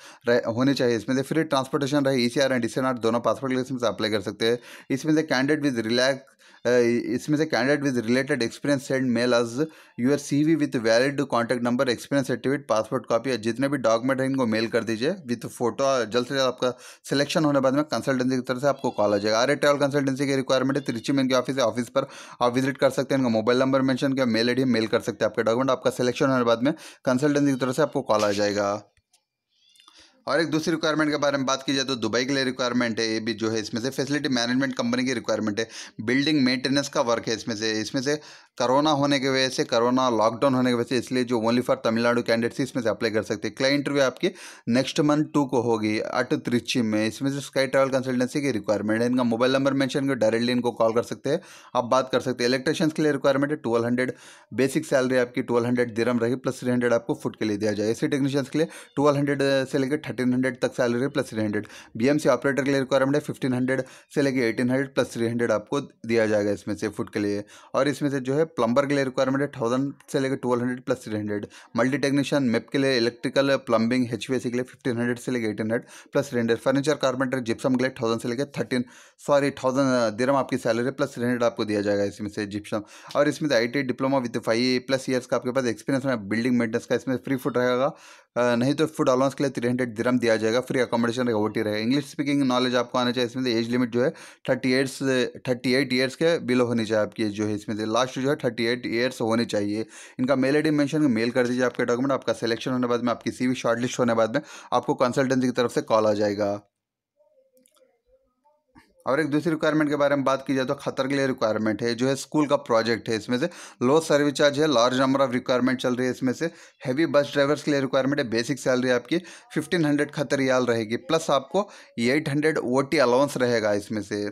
होने चाहिए इसमें से फ्री ट्रांसपोर्टेशन रहे E C R and D दोनों पासपोर्ट के लिए इसमें से अप्लाई कर सकते हैं इसमें से कैंडिडेट विद रिलैक्स इसमें से candidate with related experience send mail us your C V with valid contact number experience certificate passport copy जितने भी डॉक्यूमेंट हैं इनको मेल कर दीजिए विथ फोटो जल्द से जल्द आपका सिलेक्शन होने बाद में कंसल्टेंसी की तरफ से आपको कॉल आ जाएगा आर ए ट्रेवल कंसल्टेंसी की रिक्वायरमेंट है तिरुचि में इनके ऑफिस है ऑफिस पर आप विजिट कर सकते हैं इनका मोबाइल नंबर मैंशन किया मेल आई मेल कर सकते हैं आपके डॉक्यूमेंट आपका सिलेक्शन होने बाद में कंसल्टेंसी की तरफ से आपको कॉल आ जाएगा और एक दूसरी रिक्वायरमेंट के बारे में बात की जाए तो दुबई के लिए रिक्वायरमेंट है ये भी जो है इसमें से फैसिलिटी मैनेजमेंट कंपनी की रिक्वायरमेंट है बिल्डिंग मेंटेनेंस का वर्क है इसमें से इसमें से करोना होने की वजह से करोना लॉकडाउन होने की वजह से इसलिए जो ओनली फॉर तमिलनाडु कैंडिडेट्स इसमें से अप्लाई कर सकते हैं क्लाइंट इंटरव्यू आपकी नेक्स्ट मंथ टू को होगी अट त्रिची में इसमें से स्काई ट्रैवल कंसल्टेंसी की रिक्वायरमेंट है इनका मोबाइल नंबर मैंशन कर डायरेक्टली इनको कॉल कर सकते हैं आप बात कर सकते हैं इलेक्ट्रिशियन के लिए रिक्वायरमेंट है ट्वेल्व हंड्रेड बेसिक सैलरी आपकी ट्वेल्व हंड्रेड दिरम रहेगी प्लस थ्री हंड्रेड आपको फुट के लिए दिया जाए सी टेक्नीशियंस के लिए ट्वेल्व हंड्रेड से लेकर थर्टीन हंड्रेड तक सैलरी है plus three hundred B M C operator के लिए रिक्वायरमेंट है फिफ्टीन हंड्रेड से लेकर eighteen hundred plus three hundred आपको दिया जाएगा इसमें से फुट के लिए और इसमें से जो है है प्लम्बर के लिए रिक्वायरमेंट है थाउजेंड से लेकर twelve hundred plus three hundred multi technician MEP के लिए इलेक्ट्रिकल प्लम्बिंग एच के लिए फिफ्टीन हंड्रेड से लेकर eighteen hundred plus three hundred furniture carpenter gypsum के लिए थाउजेंड से लेकर थर्टीन सॉरी थाउजेंड दिरम आपकी सैलरी प्लस थ्री हंड्रेड आपको दिया जाएगा इसमें से जिप्सम और इसमें I T diploma with five plus years का आपके पास एक्सपीरियंस है बिल्डिंग मेंटेनेंस का इसमें फ्री फुट रहेगा नहीं तो फूड अलाउंस के लिए थ्री हंड्रेड दिरम दिया जाएगा फ्री अकोमोडेशन रहेगा वोटी रहेगा इंग्लिश स्पीकिंग नॉलेज आपको आना चाहिए इसमें से एज लिमिट जो है thirty eights thirty eight years के बिलो होनी चाहिए आपकी जो है इसमें से लास्ट जो है थर्टी एट ईयर्स होनी चाहिए इनका mail I D mention mail कर दीजिए आपके डॉक्यूमेंट आपका सिलेक्शन होने बाद में आपकी सी वी शॉर्टलिस्ट होने बाद में आपको कंसल्टेंसी की तरफ से कॉल आ जाएगा और एक दूसरी रिक्वायरमेंट के बारे में बात की जाए तो खतर के लिए रिक्वायरमेंट है जो है स्कूल का प्रोजेक्ट है इसमें से लो सर्विस चार्ज है लार्ज नंबर ऑफ रिक्वायरमेंट चल रही है इसमें से हैवी बस ड्राइवर्स के लिए रिक्वायरमेंट है बेसिक सैलरी आपकी फिफ्टीन हंड्रेड खतर याल रहेगी प्लस आपको eight hundred O T allowance रहेगा इसमें से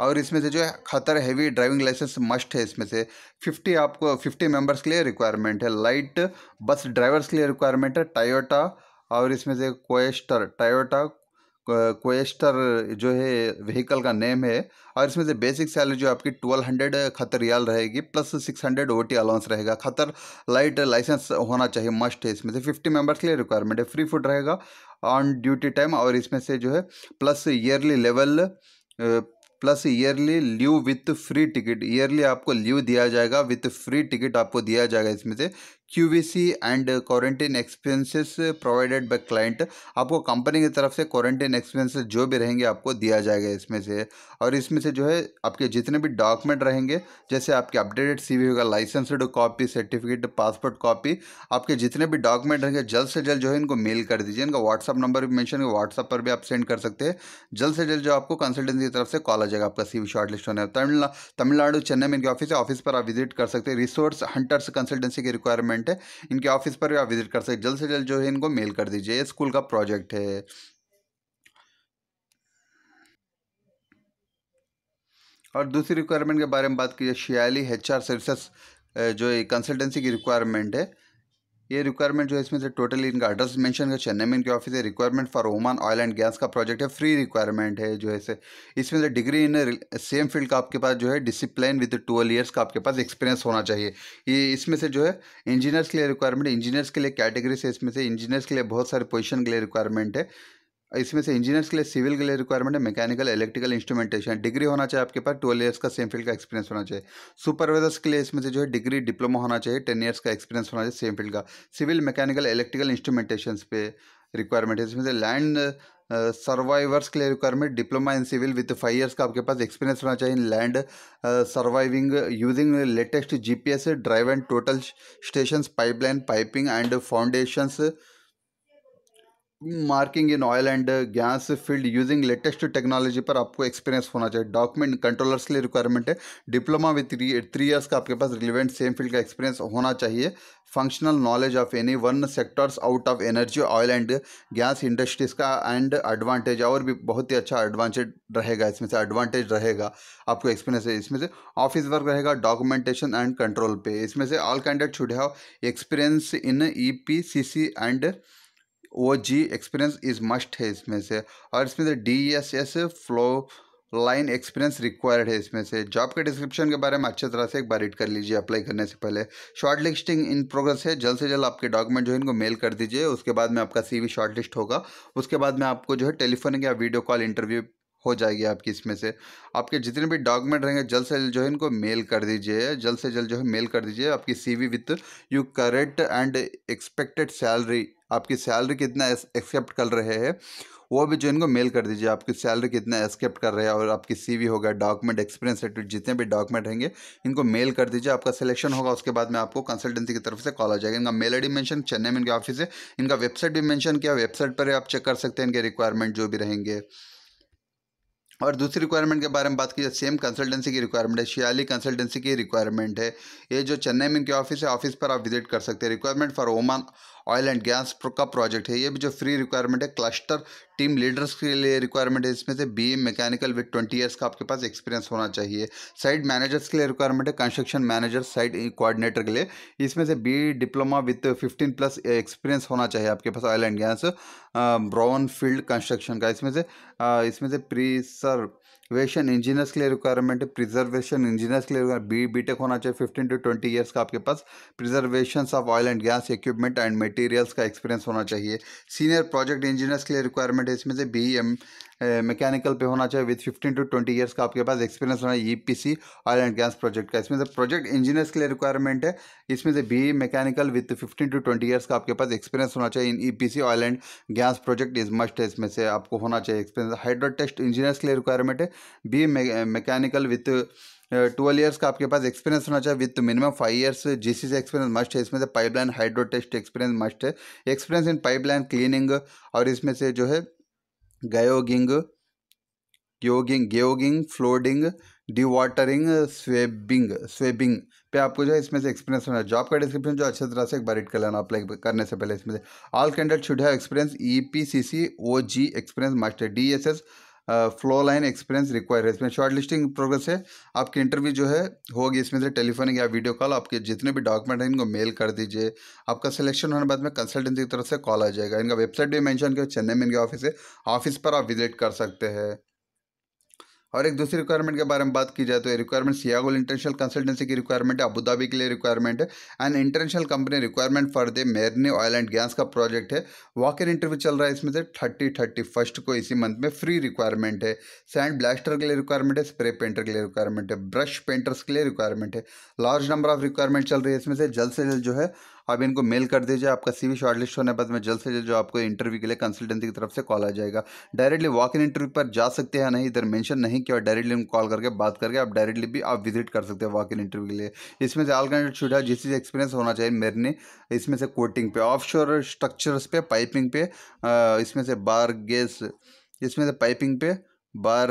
और इसमें से जो है खतर हैवी ड्राइविंग लाइसेंस मस्ट है इसमें से 50 आपको 50 मेंबर्स के लिए रिक्वायरमेंट है लाइट बस ड्राइवर्स के लिए रिक्वायरमेंट है टायोटा और इसमें से कोएस्टर टायोटा क्वेस्टर जो है व्हीकल का नेम है और इसमें से बेसिक सैलरी जो आपकी ट्वेल्व हंड्रेड खतर रियाल रहेगी plus six hundred O T allowance रहेगा खतर लाइट लाइसेंस होना चाहिए मस्ट है इसमें से फिफ्टी मेंबर्स के लिए रिक्वायरमेंट है फ्री फूड रहेगा ऑन ड्यूटी टाइम और इसमें से जो है plus yearly level plus yearly leave with free ticket yearly आपको लीव दिया जाएगा विथ फ्री टिकट आपको दिया जाएगा इसमें से QVC and quarantine expenses provided uh, by client आपको कंपनी की तरफ से क्वारंटीन एक्सपेंसेस जो भी रहेंगे आपको दिया जाएगा इसमें से और इसमें से जो है आपके जितने भी डॉक्यूमेंट रहेंगे जैसे आपके अपडेटेड सी वी होगा licensed copy certificate passport copy आपके जितने भी डॉक्यूमेंट रहेंगे जल्द से जल्द जो है इनको मेल कर दीजिए इनका व्हाट्सअप नंबर भी मैंशन व्हाट्सअप पर भी आप सेंड कर सकते हैं जल्द से जल्द जो आपको कंसल्टेंसी की तरफ से कॉल आ जाएगा आपका सी शॉर्ट लिस्ट होने तमिलनाडु चेन्नई में इनके ऑफिस है ऑफिस पर आप विजिट कर सकते हैं रिसोर्स हंटर्स कंसल्टेंसी की रिक्वायरमेंट डिपार्टमेंट है इनके ऑफिस पर भी आप विजिट कर सकते जल्द से जल्द जो है इनको मेल कर दीजिए ये स्कूल का प्रोजेक्ट है और दूसरी रिक्वायरमेंट के बारे में बात कीजिए शियाली एच आर सर्विसेस जो कंसल्टेंसी की रिक्वायरमेंट है ये रिक्वायरमेंट जो है इसमें से टोटली इनका एड्रेस मेंशन कर चेन्नई में इनके ऑफिस है requirement for Oman oil and gas का प्रोजेक्ट है फ्री रिक्वायरमेंट है जो है इसमें से डिग्री इन सेम फील्ड का आपके पास जो है डिसिप्लिन विद ट्वेल्व ईयर्स का आपके पास एक्सपीरियंस होना चाहिए ये इसमें से जो है इंजीनियर्स के लिए रिक्वायरमेंट इंजीनियर्स के लिए कैटेगरी से इसमें से इंजीनियर्स के लिए बहुत सारे पोजिशन के लिए रिक्वायरमेंट है इसमें से इंजीनियर्स के लिए सिविल के लिए रिक्वायरमेंट है मैकेनिकल इलेक्ट्रिकल इंस्ट्रूमेंटेशन डिग्री होना चाहिए आपके पास ट्वेल्व ईयर्स का सेम फील्ड का एक्सपीरियंस होना चाहिए सुपरवाइजर्स के लिए इसमें से जो है डिग्री डिप्लोमा होना चाहिए टेन ईयर्स का एक्सपीरियंस होना चाहिए सेम फील्ड का सिविल मैकेनिकल इलेक्ट्रिकल इंस्ट्रूमेंटेशन पे रिक्वायरमेंट है इसमें से लैंड सर्वाइवर्स के लिए requirement diploma in civil with five years का आपके पास एक्सपीरियंस होना चाहिए in land surveying using latest G P S drive and total station pipeline piping and foundations marking in oil and gas field using latest technology पर आपको experience होना चाहिए document controllers के लिए रिक्वायरमेंट है डिप्लोमा विथ थ्री ईयर्स का आपके पास रिलेवेंट सेम फील्ड का एक्सपीरियंस होना चाहिए functional knowledge of any one sectors out of energy oil and gas industries का एंड एडवांटेज और भी बहुत ही अच्छा एडवांटेज रहेगा इसमें से एडवांटेज रहेगा आपको एक्सपीरियंस है इसमें से ऑफिस वर्क रहेगा डॉक्यूमेंटेशन एंड कंट्रोल पे इसमें से all candidate should have experience in E P C C and O G experience is must है इसमें से और इसमें से D S S flow line experience required है इसमें से जॉब के डिस्क्रिप्शन के बारे में अच्छे तरह से एक बार रीड कर लीजिए अप्लाई करने से पहले शॉर्ट लिस्टिंग इन प्रोग्रेस है जल्द से जल्द आपके डॉक्यूमेंट जो है इनको मेल कर दीजिए उसके बाद में आपका सीवी शॉर्ट लिस्ट होगा उसके बाद में आपको जो है टेलीफोन या वीडियो कॉल इंटरव्यू हो जाएगी आपकी इसमें से आपके जितने भी डॉक्यूमेंट रहेंगे जल्द से जल्द जो है इनको मेल कर दीजिए जल्द से जल्द जो है मेल कर दीजिए आपकी C V with you correct and expected salary आपकी सैलरी कितना एक्सेप्ट कर रहे हैं वो भी जो इनको मेल कर दीजिए आपकी सैलरी कितना एक्सेप्ट कर रहे हैं और आपकी सीवी होगा डॉक्यूमेंट एक्सपीरियंस सर्टिफिकेट जितने भी डॉक्यूमेंट रहेंगे इनको मेल कर दीजिए आपका सिलेक्शन होगा उसके बाद में आपको कंसल्टेंसी की तरफ से कॉल आ जाएगा इनका मेल आई मेंशन चेन्नई में इनके ऑफिस है इनका वेबसाइट भी मैंशन किया वेबसाइट पर आप चेक कर सकते हैं इनके रिक्वायरमेंट जो भी रहेंगे और दूसरी रिक्वायरमेंट के बारे में बात की जाए सेम कंसल्टेंसी की रिक्वायरमेंट है शियाली कंसल्टेंसी की रिक्वायरमेंट है ये जो चेन्नई में इनके ऑफिस है ऑफिस पर आप विजिट कर सकते हैं requirement for Oman oil and gas का प्रोजेक्ट है ये भी जो फ्री रिक्वायरमेंट है क्लस्टर टीम लीडर्स के लिए रिक्वायरमेंट है इसमें से B mechanical with twenty years का आपके पास एक्सपीरियंस होना चाहिए साइड मैनेजर्स के लिए रिक्वायरमेंट है कंस्ट्रक्शन मैनेजर साइड कोऑर्डिनेटर के लिए इसमें से B diploma with fifteen plus experience होना चाहिए आपके पास oil and gas brown field construction का इसमें से इसमें से प्रीसर वेशन इंजीनियर्स के लिए रिक्वायरमेंट है प्रिजर्वेशन इंजीनियर्स के लिए बी बी टेक होना चाहिए फिफ्टीन टू ट्वेंटी ईयर्स का आपके पास preservation of oil and gas equipment and materials का एक्सपीरियंस होना चाहिए सीनियर प्रोजेक्ट इंजीनियर्स के लिए रिक्वायरमेंट है इसमें से बी एम मैकेनिकल पे होना चाहिए with fifteen to twenty years का आपके पास एक्सपीरियंस होना है EPC oil and gas project का इसमें से प्रोजेक्ट इंजीनियर्स के लिए रिक्वायरमेंट है इसमें से B mechanical with fifteen to twenty years का आपके पास एक्सपीरियंस होना चाहिए in EPC oil and gas project is must है इसमें से आपको होना चाहिए एक्सपीरियंस हाइड्रो टेस्ट इंजीनियर्स के लिए रिक्वायरमेंट है B mechanical with twelve years का आपके पास एक्सपीरियंस होना चाहिए with minimum five years GC से एक्सपीरियंस मस्ट है इसमें से pipeline hydro test experience must है एक्सपीरियंस इन पाइपलाइन क्लीनिंग और इसमें से जो है गयोगिंग योगिंग gauging flooding dewatering swabbing swabbing पे आपको जो है इसमें से एक्सपीरियंस होना जॉब का डिस्क्रिप्शन जो अच्छे तरह से एक बार रीड कर लेना अप्लाई करने से पहले इसमें से all candidate should have experience E P C C O G experience master D S S flow line experience require है इसमें शॉर्ट लिस्टिंग प्रोग्रेस है आपकी इंटरव्यू जो है होगी इसमें से टेलीफोनिक या वीडियो कॉल आपके जितने भी डॉक्यूमेंट हैं इनको मेल कर दीजिए आपका सिलेक्शन होने बाद में कंसल्टेंसी की तरफ से कॉल आ जाएगा इनका वेबसाइट भी मैंशन किया चेन्नई में इनके ऑफिस है ऑफिस पर आप विजिट कर सकते हैं और एक दूसरी रिक्वायरमेंट के बारे में बात की जाए तो रिक्वायरमेंट सियागोल इंटरनेशनल कंसल्टेंसी की रिक्वायरमेंट है धाबी के लिए रिक्वायरमेंट है and international company requirement for the marine oil and gas का प्रोजेक्ट है वॉक इन इंटरव्यू चल रहा है इसमें से थर्टी थर्टी फर्स्ट को इसी मंथ में फ्री रिक्वायरमेंट है सैंड ब्लास्टर के लिए रिक्वायरमेंट है स्प्रे पेंटर के लिए रिक्वायरमेंट है ब्रश पेंटर्स के लिए रिक्वायरमेंट है लार्ज नंबर ऑफ रिक्वायरमेंट चल रही है इसमें से जल्द से जल्द जो है आप इनको मेल कर दीजिए आपका सी वी शॉर्टलिस्ट होने बाद में जल्द से जल्द जो आपको इंटरव्यू के लिए कंसल्टेंसी की तरफ से कॉल आ जाएगा डायरेक्टली वॉक इन इंटरव्यू पर जा सकते हैं नहीं इधर मेंशन नहीं किया डायरेक्टली उनको कॉल करके बात करके आप डायरेक्टली भी आप विजिट कर सकते हैं वॉक इन इंटरव्यू के लिए इसमें से ऑल छूटा जिस चीज़ एक्सपीरियंस होना चाहिए मेरे ने इसमें से कोटिंग पे शोर स्ट्रक्चर्स पे पाइपिंग पे इसमें से बार गैस इसमें से पाइपिंग पे बार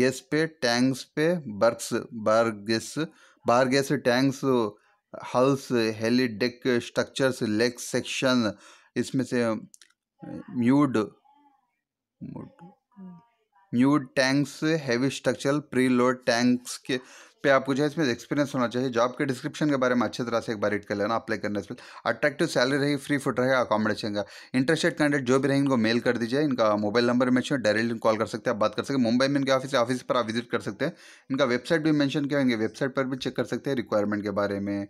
गैस पे टैंक्स पे बर्क्स bar gas bar gas tanks hulls helideck structures leg section इसमें से mud mud tanks heavy structural preload tanks के पे आपको जो है इसमें एक्सपीरियंस होना चाहिए जॉब के डिस्क्रिप्शन के बारे में अच्छे तरह से एक बार रीड कर लेना अप्लाई करने से अट्रैक्टिव सैलरी रहेगी फ्री फूड रहेगा अकोमोडेशन का इंटरेस्टेड कैंडिडेट जो भी रहेंगे इनको मेल कर दीजिए इनका मोबाइल नंबर मैं डायरेक्ट कॉल कर सकते हैं बात कर सकते हैं मुंबई में इनके ऑफिस ऑफिस पर आप विजिट कर सकते हैं इनका वेबसाइट भी मैंशन किया इनके वेबसाइट पर भी चेक कर सकते हैं रिक्वायरमेंट के बारे में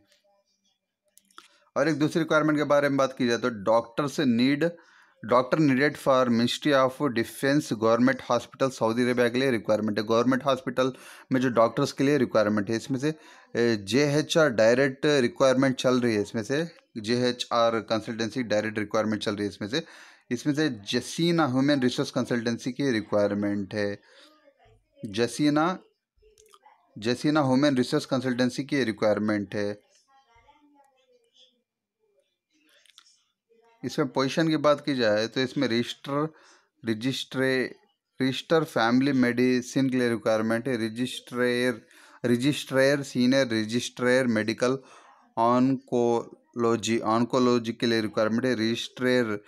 और एक दूसरी रिक्वायरमेंट के बारे में बात की जाए तो doctors need doctor needed for ministry of defence government hospital Saudi Arabia के लिए रिक्वायरमेंट है गवर्नमेंट हॉस्पिटल में जो डॉक्टर्स के लिए रिक्वायरमेंट है इसमें से J H R direct requirement चल रही है इसमें से J H R consultancy direct requirement चल रही है इसमें से इसमें से जसीना ह्यूमन रिसोर्स कंसल्टेंसी की रिक्वायरमेंट है Jaseena Jaseena human resource consultancy की रिक्वायरमेंट है इसमें पोजीशन की बात की जाए तो इसमें register registrar register family medicine के लिए रिक्वायरमेंट है registrar registrar senior registrar medical oncology oncology के लिए रिक्वायरमेंट है रजिस्ट्रेयर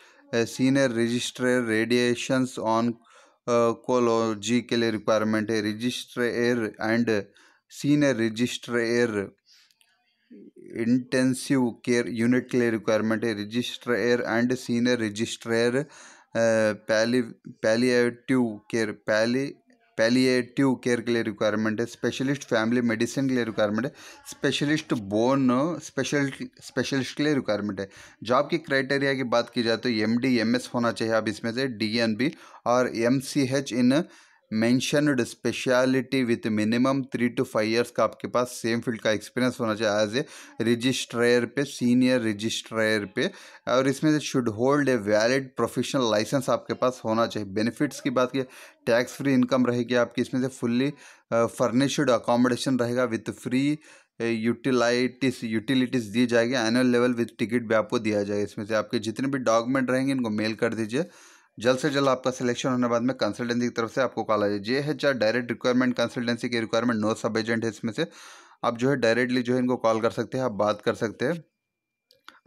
सीनियर रजिस्ट्रेयर रेडिएशंस ऑनकोलॉजी के लिए रिक्वायरमेंट है registrar and senior registrar intensive care unit के लिए रिक्वायरमेंट है registrar and senior registrar palli palliative care palli palliative care के लिए रिक्वायरमेंट है स्पेशलिस्ट फैमिली मेडिसिन के लिए रिक्वायरमेंट है स्पेशलिस्ट बोन स्पेशल स्पेशलिस्ट के लिए रिक्वायरमेंट है जॉब की क्राइटेरिया की बात की जाए तो एम डी एम एस होना चाहिए अब इसमें से डी एन बी और M C H in mentioned speciality with minimum three to five years का आपके पास सेम फील्ड का एक्सपीरियंस होना चाहिए एज ए रजिस्ट्रेयर पे सीनियर रजिस्ट्रेयर पे और इसमें should hold a valid professional license आपके पास होना चाहिए बेनिफिट्स की बात की टैक्स फ्री इनकम रहेगी आपकी इसमें से फुल्ली फर्निश्ड अकोमोडेशन रहेगा विथ फ्री यूटिलाइटिस यूटिलिटीज़ दी जाएगी एनुअल लेवल विथ टिकट भी आपको दिया जाएगा इसमें से आपके जितने भी डॉक्यूमेंट रहेंगे इनको मेल कर दीजिए जल्द से जल्द आपका सिलेक्शन होने बाद में कंसल्टेंसी की तरफ से आपको कॉल आ जाए जे है चाहे डायरेक्ट रिक्वायरमेंट कंसल्टेंसी की रिक्वायरमेंट नो सब एजेंट है इसमें से आप जो है डायरेक्टली जो है इनको कॉल कर सकते हैं आप बात कर सकते हैं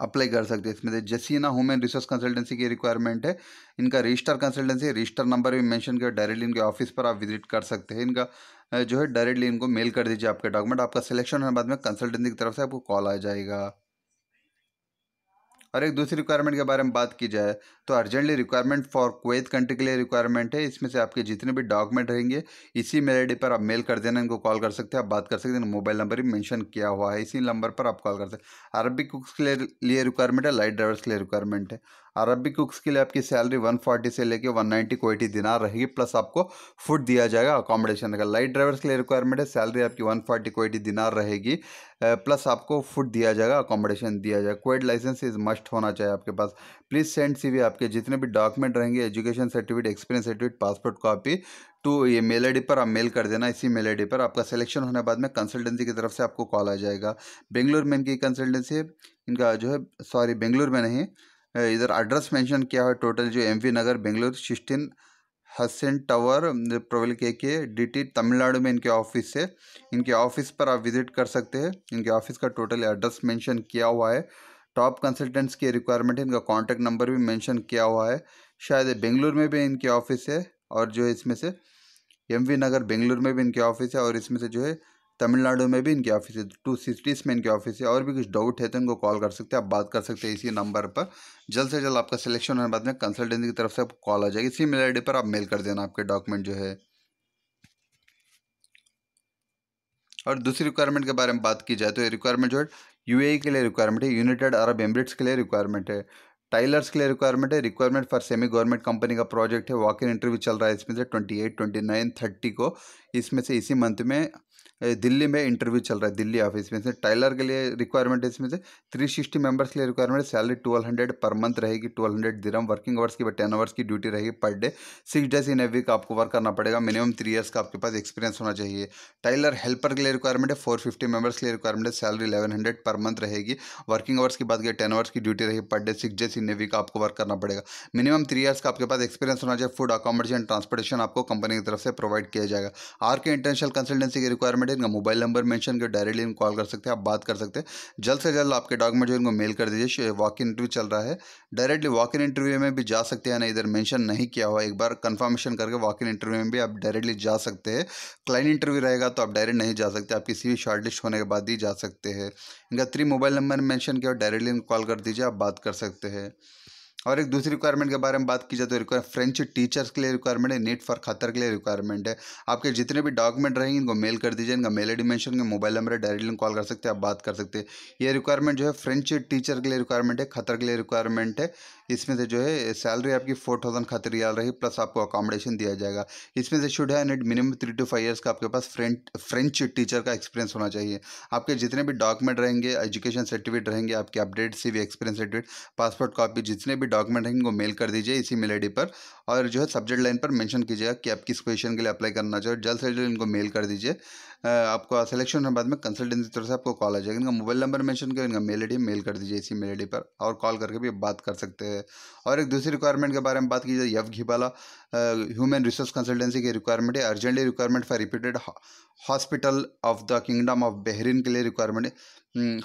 अप्लाई कर सकते हैं इसमें से जसीना ह्यूमन रिसोर्स कंसल्टेंसी की रिक्वायरमेंट है इनका रजिस्टर कंसल्टेंसी रजिस्टर नंबर भी मेंशन किया डायरेक्टली इनके ऑफिस पर आप विजिट कर सकते हैं इनका जो है डायरेक्टली इनको मेल कर दीजिए आपके डॉक्यूमेंट आपका सिलेक्शन होने बाद में कंसल्टेंसी की तरफ से आपको कॉल आ जाएगा और एक दूसरी रिक्वायरमेंट के बारे में बात की जाए तो urgently requirement for Kuwait country के लिए रिक्वायरमेंट है इसमें से आपके जितने भी डॉक्यूमेंट रहेंगे इसी मेल आई पर आप मेल कर देना इनको कॉल कर सकते हैं आप बात कर सकते हैं मोबाइल नंबर भी मैंशन किया हुआ है इसी नंबर पर आप कॉल कर सकते हैं अरबिक कुक्स के लिए रिक्वायरमेंट है लाइट ड्राइवर्स के लिए रिक्वायरमेंट है अरबी कुक्स के लिए आपकी सैलरी 140 से लेके 190 कोटी दिनार रहेगी प्लस आपको फूड दिया जाएगा अकोमोडेशन का लाइट ड्राइवर्स के लिए रिक्वायरमेंट है सैलरी आपकी 140 कोटी दिनार रहेगी प्लस आपको फूड दिया जाएगा अकोमोडेशन दिया जाएगा कोई लाइसेंस इज मस्ट होना चाहिए आपके पास प्लीज़ सेंड सी आपके जितने भी डॉक्यूमेंट रहेंगे education certificate experience certificate passport copy to ये मेल आई पर आप मेल कर देना इसी मेल आई पर आपका सिलेक्शन होने बाद में कंसल्टेंसी की तरफ से आपको कॉल आ जाएगा बेंगलुरु में इनकी कंसल्टेंसी है इनका जो है सॉरी बेंगलुरु में नहीं इधर एड्रेस मेंशन किया हुआ टोटल जो M V Nagar Bengaluru sixteen Hasan tower प्रोवेल के के डीटी तमिलनाडु में इनके ऑफिस है इनके ऑफिस पर आप विजिट कर सकते हैं इनके ऑफिस का टोटल एड्रेस मेंशन किया हुआ है टॉप कंसल्टेंट्स की रिक्वायरमेंट है इनका कॉन्टैक्ट नंबर भी मेंशन किया हुआ है शायद बेंगलुरु में भी इनके ऑफिस है और जो है इसमें से एम नगर बेंगलुरु में भी इनके ऑफिस है और इसमें से जो है तमिलनाडु में भी इनके ऑफिस है टू सिटीज़ में इनके ऑफिस है और भी कुछ डाउट है तो इनको कॉल कर सकते हैं आप बात कर सकते हैं इसी नंबर पर जल्द से जल्द आपका सिलेक्शन होने बाद में कंसल्टेंसी की तरफ से आपको कॉल आ जाएगी इसी मेल आई पर आप मेल कर देना आपके डॉक्यूमेंट जो है और दूसरी रिक्वायरमेंट के बारे में बात की जाए तो ये रिक्वायरमेंट जो है यू e के लिए रिक्वायरमेंट है यूनाइटेड अरब एमरेट्स के लिए रिक्वायरमेंट है टाइलर्स के लिए रिक्वायरमेंट है requirement for semi government company का प्रोजेक्ट है वॉक इन इंटरव्यू चल रहा है इसमें से twenty eight twenty nine thirty को इसमें से इसी मंथ में दिल्ली में इंटरव्यू चल रहा है दिल्ली ऑफिस में से टाइलर के लिए रिक्वायरमेंट है इसमें से थ्री सिक्सटी मेंबर्स के लिए requirement salary twelve hundred per month रहेगी ट्वेल्व हंड्रेड दिन वर्किंग आवर्स की टेन आवर्स की ड्यूटी रहेगी per day six days in a week आपको वर्क करना पड़ेगा मिनिमम थ्री ईयर्स का आपके पास एक्सपीरियंस होना चाहिए टाइलर हेल्पर के लिए रिक्वायरमेंट है फोर फिफ्टी मेंबर्स के लिए रिक्वायरमेंट है salary eleven hundred per month रहेगी वर्किंग आवर्स की बात करें टेन आवर्स की ड्यूटी रहेगी per day six days in a week आपको वर्क करना पड़ेगा मिनिमम थ्री ईयर्स का आपके पास एक्सपीरियंस होना चाहिए फूड अकोमोडेशन ट्रांसपोर्टेशन आपको कंपनी की तरफ से प्रोवाइड किया जाएगा आर के इंटरनेशनल कंसल्टेंसी की रिक्वायरमेंट है इनका मोबाइल नंबर मैंशन कर डायरेक्टली इनको कॉल कर सकते हैं आप बात कर सकते हैं जल्द से जल्द आपके डॉक्यूमेंट जो इनको मेल कर दीजिए वॉक इन इंटरव्यू चल रहा है डायरेक्टली वॉक इन इंटरव्यू में भी जा सकते हैं ना इधर मैंशन नहीं किया हुआ एक बार कंफर्मेशन करके वॉक इन इंटरव्यू में भी आप डायरेक्टली जा सकते हैं क्लाइंट इंटरव्यू रहेगा तो आप डायरेक्ट नहीं जा सकते आप किसी भी शॉर्टलिस्ट होने के बाद ही जा सकते हैं इनका थ्री मोबाइल नंबर मैंशन किया डायरेक्टली इनको कॉल कर दीजिए आप बात कर सकते हैं और एक दूसरी रिक्वायरमेंट के बारे में बात की जाए तो रिक्वायर फ्रेंच टीचर्स के लिए रिक्वायरमेंट है नीट फॉर खतर के लिए रिक्वायरमेंट है आपके जितने भी डॉक्यूमेंट रहेंगे इनको मेल कर दीजिए इनका मेल आई के मोबाइल नंबर है डायरेक्टली कॉल कर सकते हैं आप बात कर सकते हैं ये रिक्वायरमेंट जो है फ्रेंच टीचर के लिए रिक्वायरमेंट है खतर के लिए रिक्वायरमेंट है इसमें से जो है सैलरी आपकी फोर थाउजेंड खाते रियाल रही प्लस आपको अकोमोडेशन दिया जाएगा इसमें से शुड है need minimum three to five years का आपके पास फ्रेंच फ्रेंच टीचर का एक्सपीरियंस होना चाहिए आपके जितने भी डॉक्यूमेंट रहेंगे एजुकेशन सर्टिफिकेट रहेंगे आपके update C experience certificate passport copy जितने भी डॉक्यूमेंट रहेंगे वो मेल कर दीजिए इसी मेल आई पर और जो है सब्जेक्ट लाइन पर मैंशन कीजिएगा कि आप किस क्वेश्चन के लिए अप्लाई करना चाहिए जल्द से जल्द इनको मेल कर दीजिए आपका सिलेक्शन होने बाद में कंसल्टेंसी तरफ से आपको कॉल आ जाएगा इनका मोबाइल नंबर मैंशन करें इनका मेल आई मेल कर दीजिए इसी मेल आई पर और कॉल करके भी बात कर सकते हैं है और एक दूसरी रिक्वायरमेंट के बारे में बात की जाए यव घीबाला ह्यूमन रिसोर्स कंसल्टेंसी की रिक्वायरमेंट है urgently requirement for repeated hospital of the kingdom of Bahrain के लिए रिक्वायरमेंट है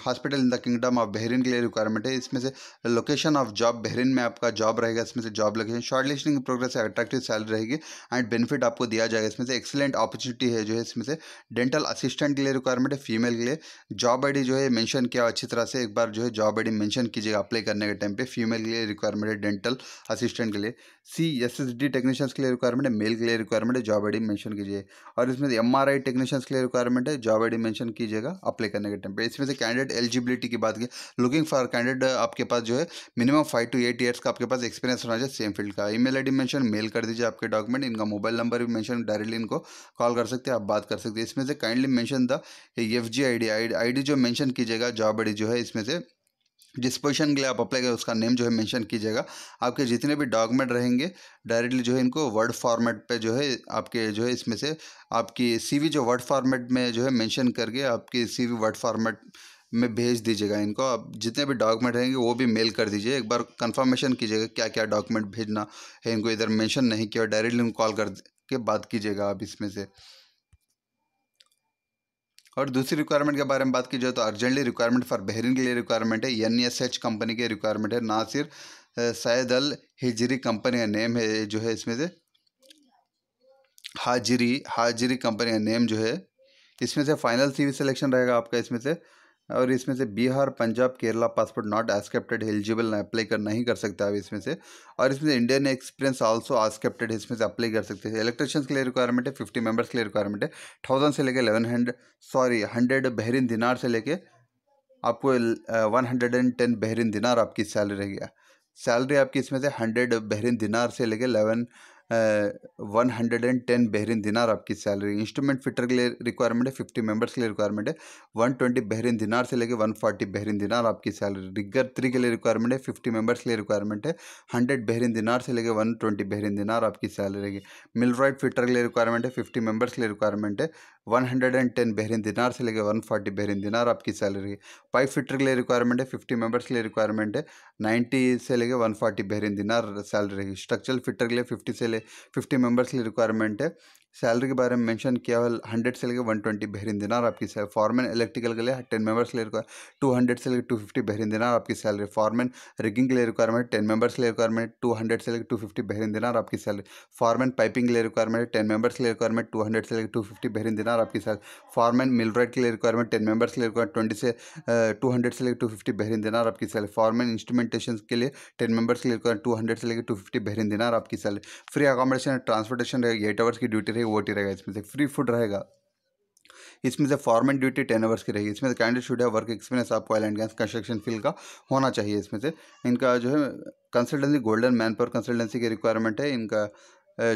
hospital in the kingdom of Bahrain के लिए रिक्वायरमेंट है इसमें से लोकेशन ऑफ जॉब बहरीन में आपका जॉब रहेगा इसमें से job location shortlisting progress है अट्रैक्टिव सैलरी रहेगी एंड बेनिफिट आपको दिया जाएगा इसमें से एक्सीलेंट अपॉर्चुनिटी है जो है इसमें से डेंटल असिस्टेंट के लिए रिक्वायरमेंट है फीमेल के लिए जॉब आई जो है मैंशन किया अच्छी तरह से एक बार जो है जॉब डी मेंशन कीजिएगा अप्लाई करने के टाइम पर फीमेल के लिए रिक्वायरमेंट है डेंटल असिस्टेंट के लिए C S S D technique technicians के लिए रिक्वायरमेंट है मेल के लिए रिक्वायरमेंट है जॉब आई मेंशन कीजिए और इसमें एम आर टेक्नीशियंस के लिए रिक्वायरमेंट है जॉब आई मेंशन कीजिएगा अप्लाई करने के टाइम पर इसमें से कैंडिडेट एलिजिबिलिटी की बात की लुकिंग फॉर कैंडिडेट आपके पास जो है minimum five to eight years का आपके पास एक्सपीरियंस होना चाहिए सेम फील्ड का ई मेल मेंशन मेल कर दीजिए आपके डॉक्यूमेंट इनका मोबाइल नंबर भी मैंशन डायरेक्टली इनको कॉल कर सकते हैं आप बात कर सकते हैं इसमें से kindly mention the F G I D जो मैंशन कीजिएगा जॉब आई जो है इसमें से जिस के लिए आप अप्लाई करें उसका नेम जो है मेंशन कीजिएगा आपके जितने भी डॉक्यूमेंट रहेंगे डायरेक्टली जो है इनको वर्ड फॉर्मेट पे जो है आपके जो है इसमें से आपकी सीवी जो वर्ड फॉर्मेट में जो है मेंशन करके आपकी सीवी वर्ड फॉर्मेट में भेज दीजिएगा इनको आप जितने भी डॉक्यूमेंट रहेंगे वो भी मेल कर दीजिए एक बार कन्फर्मेशन कीजिएगा क्या क्या डॉक्यूमेंट भेजना है इनको इधर मैंशन नहीं किया डायरेक्टली इनको कॉल करके बात कीजिएगा आप इसमें से और दूसरी रिक्वायरमेंट के बारे में बात की जाए तो अर्जेंटली रिक्वायरमेंट फॉर बहरीन के लिए रिक्वायरमेंट है एन एस एच कंपनी के रिक्वायरमेंट है Nasir Said Al Hijri company का नेम है जो है इसमें से हाजिरी हाजिरी कंपनी का नेम जो है इसमें से फाइनल सी सिलेक्शन रहेगा आपका इसमें से और इसमें से Bihar Punjab Kerala passport not accepted eligible apply कर नहीं कर सकता आप इसमें से और इसमें से इंडियन एक्सपीरियंस आल्सो एस्केप्टेड इसमें से अप्लाई कर सकते हैं इलेक्ट्रिशियंस के लिए रिक्वायरमेंट है फिफ्टी मेंबर्स के लिए रिक्वायरमेंट है थाउजेंड से लेकर eleven sorry hundred Bahrain dinar से लेकर आपको one hundred and ten Bahrain dinar आपकी सैलरी रहेगी सैलरी आपकी इसमें से हंड्रेड बहरीन दिनार से लेकर eleven one hundred and ten Bahrain dinar आपकी सैलरी इंस्ट्रूमेंट फिटर के लिए रिक्वायरमेंट है फिफ्टी मेंबर्स के लिए रिक्वायरमेंट है वन ट्वेंटी बहरीन दिनार से लेके वन फोर्टी बहरीन दिनार आपकी सैलरी रिगर थ्री के लिए रिक्वायरमेंट है फिफ्टी मेंबर्स के लिए रिक्वायरमेंट है हंड्रेड बहरीन दिनार से लेके वन ट्वेंटी बहरीन दिनार आपकी सैलरी है मिलरॉइड फिटर के लिए रिक्वायरमेंट है फिफ्टी मेंबर्स के लिए रिक्वायरमेंट है one hundred and ten Bahrain dinar से लेके वन फोर्टी बहरीन दिनार आपकी सैलरी है पाइप फिटर के लिए रिक्वायरमेंट है फिफ्टी मेंबर्स के लिए रिक्वायरमेंट है 90 से लेके 140 बेहरीन दिनार सैलरी स्ट्रक्चरल फिटर के लिए 50 से ले 50 मेंबर्स के लिए रिक्वायरमेंट है सैलरी के बारे में मेंशन किया हुआ हंड्रेड से लेकर वन ट्वेंटी बहरीन दिनार आपकी सैलरी फॉरमैन इलेक्ट्रिकल के लिए टेन मेंबर्स ले लिए रिक्वायर टू हंड्रेड से लेकर टू फिफ्टी बहरीन दिनार आपकी सैलरी फॉरमैन रिगिंग के लिए रिक्वायरमेंट टेन मेंबर्स के लिए रिक्वायरमेंट टू हंड्रेड से लेकर टू फिफ्टी बहरीन दिनार आपकी सैलरी फॉरमैन पाइपिंग के लिए रिक्वायरमेंट टेन मेंबर्स के लिए रिक्वायरमेंट टू हंड्रेड से लेकर टू फिफ्टी बहरीन दिनार आपकी सैलरी फॉरमैन मिलराइट के लिए रिक्वायरमेंट टेन मेंबर्स के लिए रिक्वायरमेंट ट्वेंटी से टू हंड्रेड से लेकर टू फिफ्टी बहरीन दिनार आपकी सैलरी फॉरमैन इंस्ट्रूमेंटेशन के लिए टेन मेंबर्स के लिए रिक्वायरमेंट टू हंड्रेड से लेकर टू फिफ्टी बहरीन दिनार आपकी salary free accommodation transportation eight hours की ड्यूटी रहेगा वो टी रहेगा इसमें से फ्री फूड रहेगा इसमें से फॉर्मेट ड्यूटी टेन आवर्स की रहेगी इसमें से कैंडिडेट शुड है वर्क एक्सपीरियंस आपको oil and gas construction field का होना चाहिए इसमें से इनका जो है कंसल्टेंसी गोल्डन मैन पर कंसल्टेंसी की रिक्वायरमेंट है इनका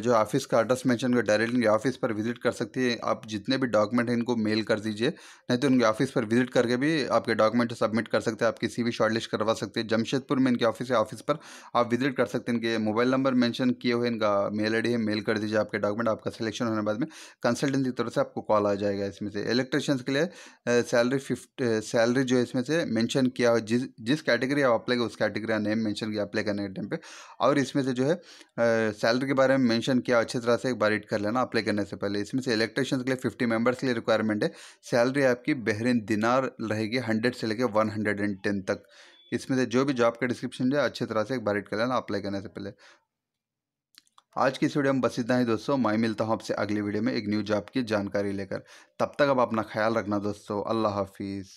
जो ऑफिस का एड्रेस मेंशन डायरेक्ट इनके ऑफिस पर विजिट कर सकती है आप जितने भी डॉक्यूमेंट हैं इनको मेल कर दीजिए नहीं तो उनके ऑफिस पर विजिट करके भी आपके डॉक्यूमेंट सबमिट कर सकते हैं आप किसी भी शॉर्टलिस्ट करवा सकते हैं जमशेदपुर में इनके ऑफिस है ऑफिस पर आप विजिट कर सकते हैं इनके मोबाइल नंबर मैंशन किए हुए इनका मेल आई है मेल कर दीजिए आपके डॉक्यूमेंट आपका सिलेक्शन होने बाद में कंसल्टेंसी की तरफ से आपको कॉल आ जाएगा इसमें से इलेक्ट्रिशियंस के लिए सैलरी फिफ्ट सैलरी जो इसमें से मैंशन किया हो जिस जिस कैटेगरी आप अप्लाई उस कैटेगरी का नेम मैंशन किया अप्लाई करने के टाइम पर और इसमें से जो है सैलरी के बारे में मेंशन किया अच्छी तरह से एक बार रीड कर लेना अप्लाई करने से पहले इसमें से इलेक्ट्रिशियंस के लिए फिफ्टी मेंबर्स के लिए रिक्वायरमेंट है सैलरी आपकी बेहरीन दिनार रहेगी हंड्रेड से लेकर वन हंड्रेड एंड टेन तक इसमें से जो भी जॉब का डिस्क्रिप्शन है अच्छी तरह से एक बार रीड कर लेना अप्लाई करने से पहले आज की इस वीडियो में बस इतना ही दोस्तों मैं मिलता हूँ आपसे अगली वीडियो में एक न्यू जॉब की जानकारी लेकर तब तक अब अपना ख्याल रखना दोस्तों अल्लाह हाफिज़